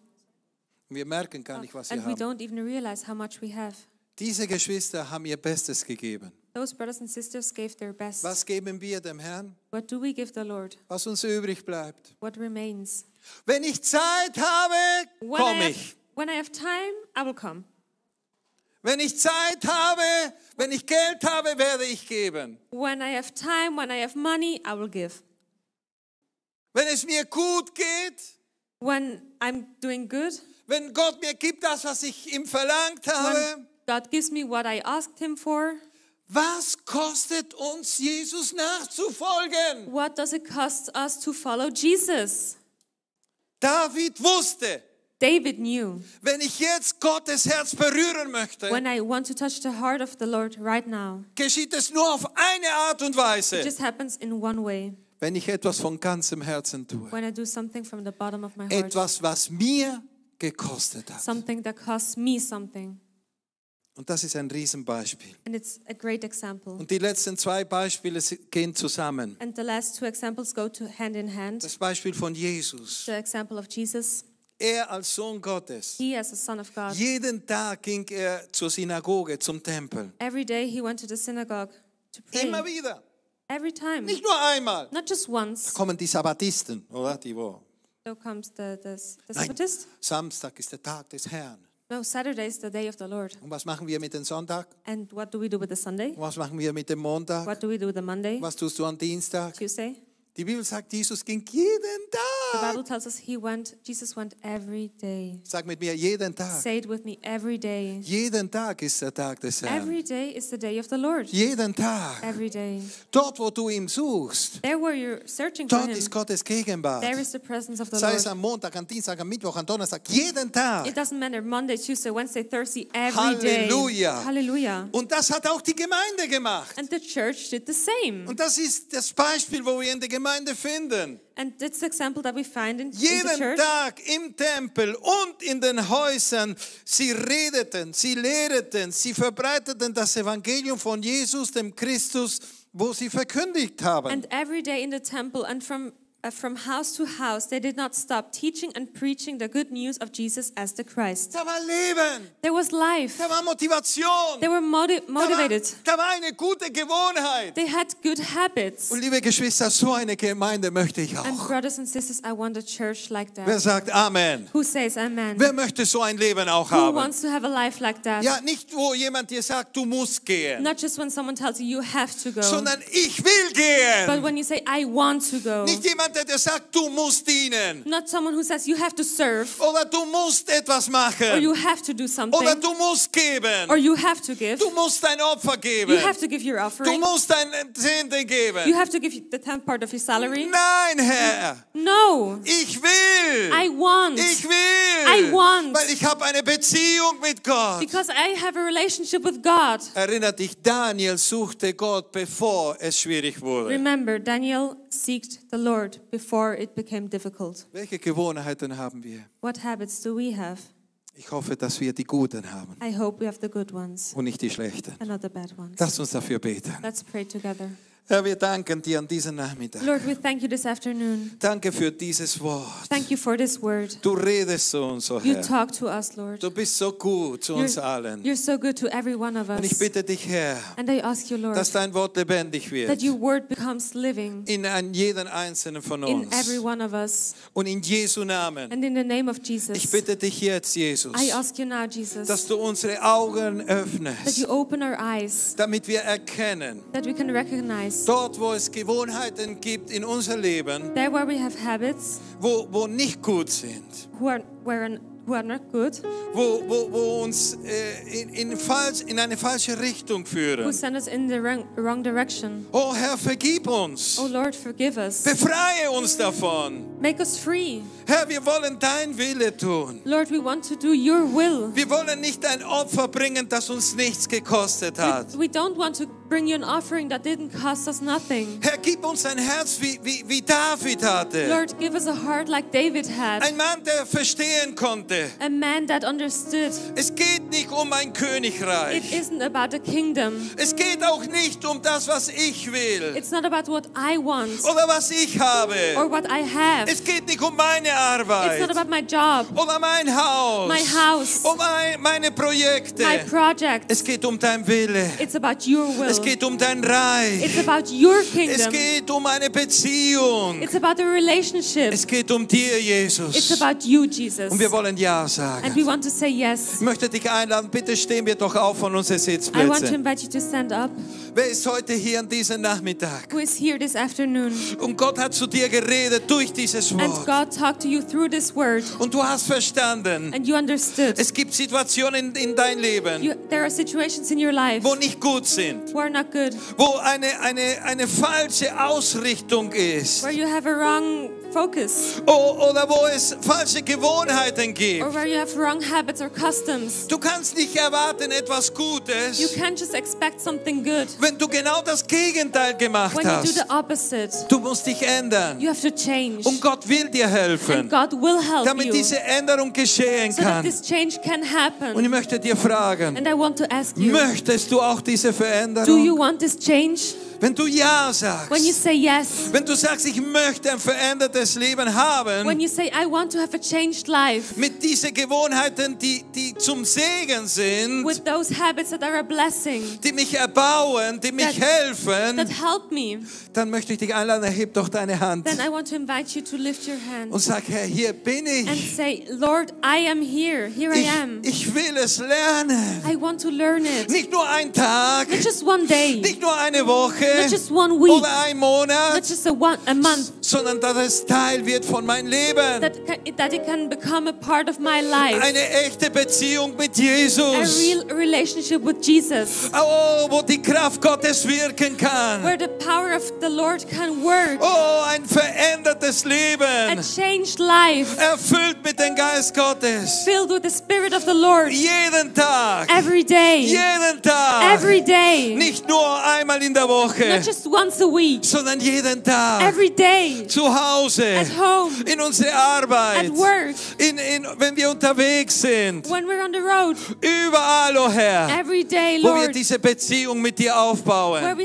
A: Und wir merken gar nicht, was wir
B: haben.
A: Diese Geschwister haben ihr Bestes gegeben.
B: Those brothers and sisters gave their best. Was geben wir dem Herrn? What do we give the Lord? Was uns übrig bleibt. What remains? Wenn ich Zeit habe, komme ich. When I have time, I will come. Wenn ich Zeit habe,
A: wenn ich Geld habe, werde ich geben.
B: When I have time, when I have money, I will give. Wenn es mir gut geht. When I'm
A: doing good. Wenn Gott mir gibt das, was ich ihm verlangt habe. When God gives me
B: what I asked him for. Was kostet uns Jesus nachzufolgen? What does it cost us to follow Jesus? David wusste. David knew. Wenn ich jetzt Gottes Herz berühren möchte. When I want to touch the heart of the Lord right now.
A: Geschieht es nur auf eine Art und Weise.
B: It just happens in one way
A: wenn ich etwas von ganzem Herzen tue.
B: Etwas,
A: was mir gekostet hat. Und das ist ein Riesenbeispiel.
B: Und
A: die letzten zwei Beispiele gehen zusammen.
B: Hand hand. Das
A: Beispiel von Jesus.
B: Jesus. Er
A: als Sohn Gottes.
B: Jeden
A: Tag ging er zur Synagoge, zum Tempel.
B: Every day he went to the synagogue to pray. Immer wieder. Every time. Nicht nur einmal. Not just once. Da
A: kommen die Sabbatisten, oder? Die wo?
B: So comes the, the, the Nein.
A: Samstag ist der Tag des Herrn.
B: No, Saturday is the day of the Lord.
A: Und was machen wir mit dem Sonntag?
B: And what do we do with the Sunday?
A: Was machen wir mit dem Montag? What do we do with the Monday? Was tust du am Dienstag? Tuesday. Die Bibel sagt, Jesus ging jeden
B: Tag the Bible tells us he went, Jesus went every day.
A: Sag mit mir, jeden Tag. Say
B: it with me, every day.
A: Jeden Tag ist der Tag des Herrn. Every
B: day is the day of the Lord. Jeden Tag. Every day.
A: Dort, wo du ihn suchst.
B: There where you're searching for him. ist
A: Gottes Gegenwart. There is
B: the presence of the Sei Lord. Sei es
A: am Montag, am Dienstag, am Mittwoch, am Donnerstag, jeden
B: Tag. It doesn't matter, Monday, Tuesday, Wednesday, Thursday, every Halleluja. day. Halleluja.
A: Und das hat auch die Gemeinde gemacht. And the church did the same. Und das ist das Beispiel, wo wir
B: in der Gemeinde finden. And that's the example that we we find in, Jeden in the Tag
A: im Tempel und in den Häusern, sie redeten, sie lehreten, sie verbreiteten das Evangelium von Jesus, dem Christus, wo sie verkündigt haben. And
B: every day in the temple and from Uh, from house to house, they did not stop teaching and preaching the good news of Jesus as the Christ. Da war Leben. There was life. Da war Motivation. They were motiv motivated. Da war, da war, eine gute Gewohnheit. They had good habits. Und liebe Geschwister, so
A: eine Gemeinde möchte ich auch. And
B: brothers and sisters, I want a church like that. Wer sagt Amen? Who says Amen? Wer
A: möchte so ein Leben auch Who haben? Who wants
B: to have a life like that? Ja, nicht wo jemand dir sagt, du musst gehen. Not just when someone tells you you have to go. Sondern ich will gehen. But when you say I want to go. Nicht jemand jemand, der sagt, du musst dienen. Not someone who says you have to serve. Oder du musst etwas machen. Or you have to do something. Oder du musst geben. Or you have to give. Du musst dein Opfer geben. You have to give your offering. Du musst dein Zehnte geben. You have to give the tenth part of your salary. Nein, Herr. No. Ich will. I want. Ich will. I want. Weil ich habe eine Beziehung mit Gott. Because I have a relationship with God.
A: Erinnert dich, Daniel suchte Gott, bevor es schwierig wurde.
B: Remember, Daniel seeked the Lord before it became difficult.
A: Welche Gewohnheiten haben wir?
B: What habits do we have?
A: Ich hoffe, dass wir die guten haben.
B: I hope we have the good ones.
A: Und nicht die schlechten.
B: And not the bad ones.
A: Lass uns dafür beten.
B: Let's pray together.
A: Herr, wir danken dir an diesem Nachmittag.
B: Lord, we thank you this afternoon.
A: Danke für dieses Wort.
B: Thank you for this word.
A: Du redest zu uns, oh Herr. You talk
B: to us, Lord.
A: Du bist so gut zu uns allen. You're
B: so good to every one of us. Und ich
A: bitte dich, Herr,
B: And I ask you, Lord, dass
A: dein Wort lebendig wird. That
B: your word becomes living.
A: In jeden einzelnen von uns. In every
B: one of us.
A: Und in Jesu Namen. And
B: in the name of Jesus. Ich
A: bitte dich jetzt, Jesus. I
B: ask you now, Jesus. Dass
A: du unsere Augen öffnest. That
B: you open our eyes.
A: Damit wir erkennen.
B: That we can recognize lives. Dort, wo es Gewohnheiten
A: gibt in unser Leben,
B: there where we have habits, wo, wo
A: nicht gut sind,
B: who are, where, who are not good, wo, wo, wo uns äh, in, in, falsch, in eine falsche
A: Richtung führen. Who
B: send us in the wrong, wrong direction.
A: Oh Herr, vergib uns.
B: Oh Lord, forgive us.
A: Befreie uns davon.
B: Make us free.
A: Herr, wir wollen dein Wille tun. Lord, we want to do your will. Wir wollen nicht ein Opfer bringen, das uns nichts gekostet hat.
B: We, we don't want to bring you an offering that didn't cost us nothing. Herr, gib uns ein Herz
A: wie, wie, wie David hatte. Lord,
B: give us a heart like David had. Ein
A: Mann, der verstehen konnte.
B: A man that understood. Es geht nicht um ein Königreich. It isn't about a kingdom. Es geht auch nicht um das, was ich will. It's not about what I want. Oder was ich habe. Or what I have. Es geht nicht um meine Arbeit. It's not about my job. Oder
A: mein Haus. My house. Um meine Projekte. My project. Es geht um dein Wille.
B: It's about your will. Es es geht um dein Reich. It's about your kingdom. Es geht um eine Beziehung. It's about a relationship. Es geht um dir, Jesus. It's about you, Jesus. Und wir wollen
A: Ja sagen.
B: And we want to say yes.
A: Ich möchte dich einladen, bitte stehen wir doch auf von unseren Sitzplätzen. I want to
B: invite you to stand up.
A: Wer ist heute hier an diesem Nachmittag?
B: Who is here this afternoon?
A: Und Gott hat zu dir geredet durch dieses Wort. And
B: God talked to you through this word. Und du hast verstanden. And you understood. Es gibt Situationen in dein Leben. You, there are situations in your life. Wo nicht gut sind. Who are not good. Wo eine, eine, eine falsche Ausrichtung ist. Where you have a wrong
A: focus. O, oder wo es falsche Gewohnheiten gibt. Or where
B: you have wrong habits or customs. Du kannst nicht erwarten etwas Gutes. You can't just expect something good. Wenn du genau das Gegenteil gemacht When hast. You do the opposite. Du musst
A: dich ändern.
B: You have to change.
A: Und Gott will dir helfen. And
B: God will help damit you. diese
A: Änderung geschehen so kann. That this
B: change can happen. Und ich möchte
A: dir fragen. And
B: I want to ask you,
A: möchtest du auch diese Veränderung? Do you
B: want this change?
A: Wenn du Ja sagst,
B: when you say yes,
A: wenn du sagst, ich möchte ein verändertes Leben haben, when
B: you say, I want to have a changed life, mit diesen Gewohnheiten, die, die zum Segen sind, with those habits that are a blessing,
A: die mich erbauen, die that, mich helfen, that
B: help me,
A: dann möchte ich dich einladen, erhebe doch
B: deine Hand then I want to invite you to lift your hand und sag, Herr, hier bin ich. And say, Lord, I am here. Here ich, I am. Ich will es lernen. I want to learn it. Nicht nur ein Tag, Not just one day, nicht nur eine Woche, just one week, oder ein Monat, not just a one, a month, sondern dass es Teil wird von meinem Leben. That, that it can become a part of my life. Eine echte
A: Beziehung mit Jesus. A real
B: relationship with Jesus.
A: Oh, wo die Kraft Gottes wirken kann.
B: Where the power of the Lord can work. Oh, ein verändertes Leben. A changed life. Erfüllt mit dem Geist Gottes. Filled with the Spirit of the Lord. Jeden Tag. Every day. Jeden Tag. Every day. Nicht nur einmal in der Woche. Woche, week, sondern jeden Tag,
A: day, zu Hause, home, in unserer Arbeit, work, in, in, wenn wir unterwegs sind,
B: road,
A: überall, oh Herr, day, Lord, wo wir diese Beziehung mit dir aufbauen. Herr,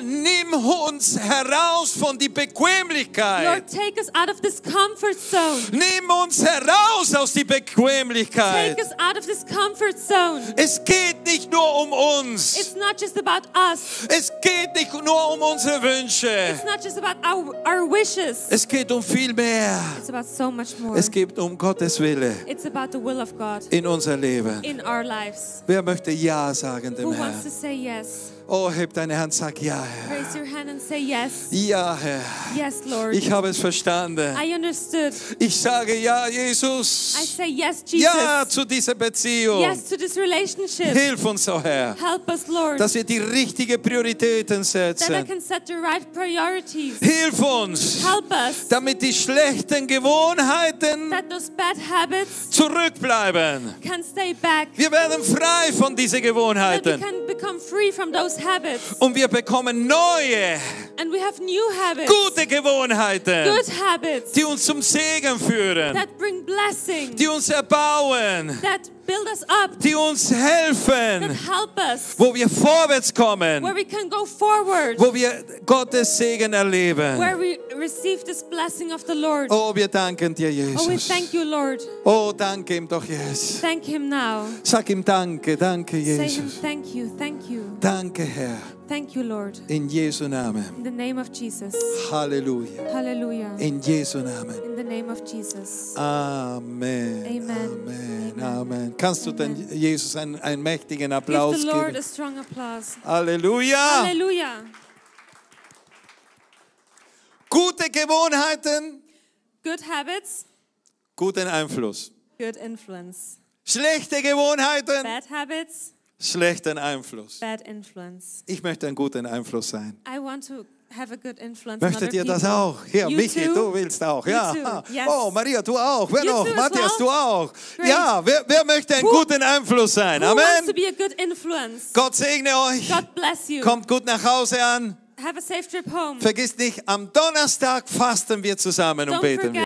B: nimm uns heraus von der Bequemlichkeit. Lord, nimm uns heraus
A: aus der Bequemlichkeit.
B: Es geht nicht nur um uns. It's not just about us. Es geht nicht nur um unsere Wünsche. It's not just about our, our wishes.
A: Es geht um viel mehr.
B: It's about so much more. Es
A: geht um Gottes Wille.
B: It's about the will of God.
A: In unser Leben.
B: In our lives.
A: Wer möchte Ja sagen dem Who Herrn? Wants
B: to say yes?
A: Oh, heb deine Hand, sag ja,
B: Herr. Raise your hand and say yes.
A: Ja, Herr.
B: Yes, Lord. Ich habe es
A: verstanden.
B: I understood. Ich
A: sage ja, Jesus.
B: I say yes, Jesus. Ja
A: zu dieser Beziehung. Yes
B: to this relationship. Hilf
A: uns, oh Herr.
B: Help us, Lord. Dass wir die
A: richtigen Prioritäten setzen. That I can
B: set the right priorities. Hilf uns. Help us.
A: Damit die schlechten Gewohnheiten
B: That those bad habits
A: zurückbleiben.
B: Can stay back.
A: Wir werden frei von diesen Gewohnheiten. That we
B: can become free from those habits.
A: Und wir bekommen neue,
B: And we have new habits, gute
A: Gewohnheiten, good habits, die uns zum Segen führen,
B: that bring blessing, die uns
A: erbauen, that
B: up, die uns
A: helfen, us, wo wir vorwärts kommen,
B: forward, wo wir
A: Gottes Segen erleben. Oh, wir danken dir, oh, Jesus. Oh, you, oh danke ihm doch, Jesus.
B: Sag
A: ihm Danke, danke, Jesus. Him,
B: thank you, thank you.
A: Danke, Herr.
B: Thank you, Lord.
A: In Jesu Namen.
B: In the name of Jesus.
A: Halleluja.
B: Halleluja. In
A: Jesu Namen.
B: In the name of Jesus.
A: Amen.
B: Amen. Amen. Amen.
A: Amen. Kannst du denn Jesus einen, einen mächtigen Applaus Give the Lord geben? A
B: strong applause.
A: Halleluja.
B: Halleluja. Gute Gewohnheiten. Good habits.
A: Guten Einfluss.
B: Good influence. Schlechte Gewohnheiten. Bad habits
A: Schlechten Einfluss. Ich möchte ein guter Einfluss sein.
B: Möchtet ihr das
A: auch? Hier, you Michi, too? du willst auch. ja. Yes. Oh, Maria, du auch. Wer you noch? Matthias, well? du auch. Great. Ja, wer, wer möchte ein guter Einfluss sein? Amen.
B: Gott segne euch. Kommt gut nach
A: Hause an. Vergiss nicht, am Donnerstag fasten wir zusammen Don't und beten wir.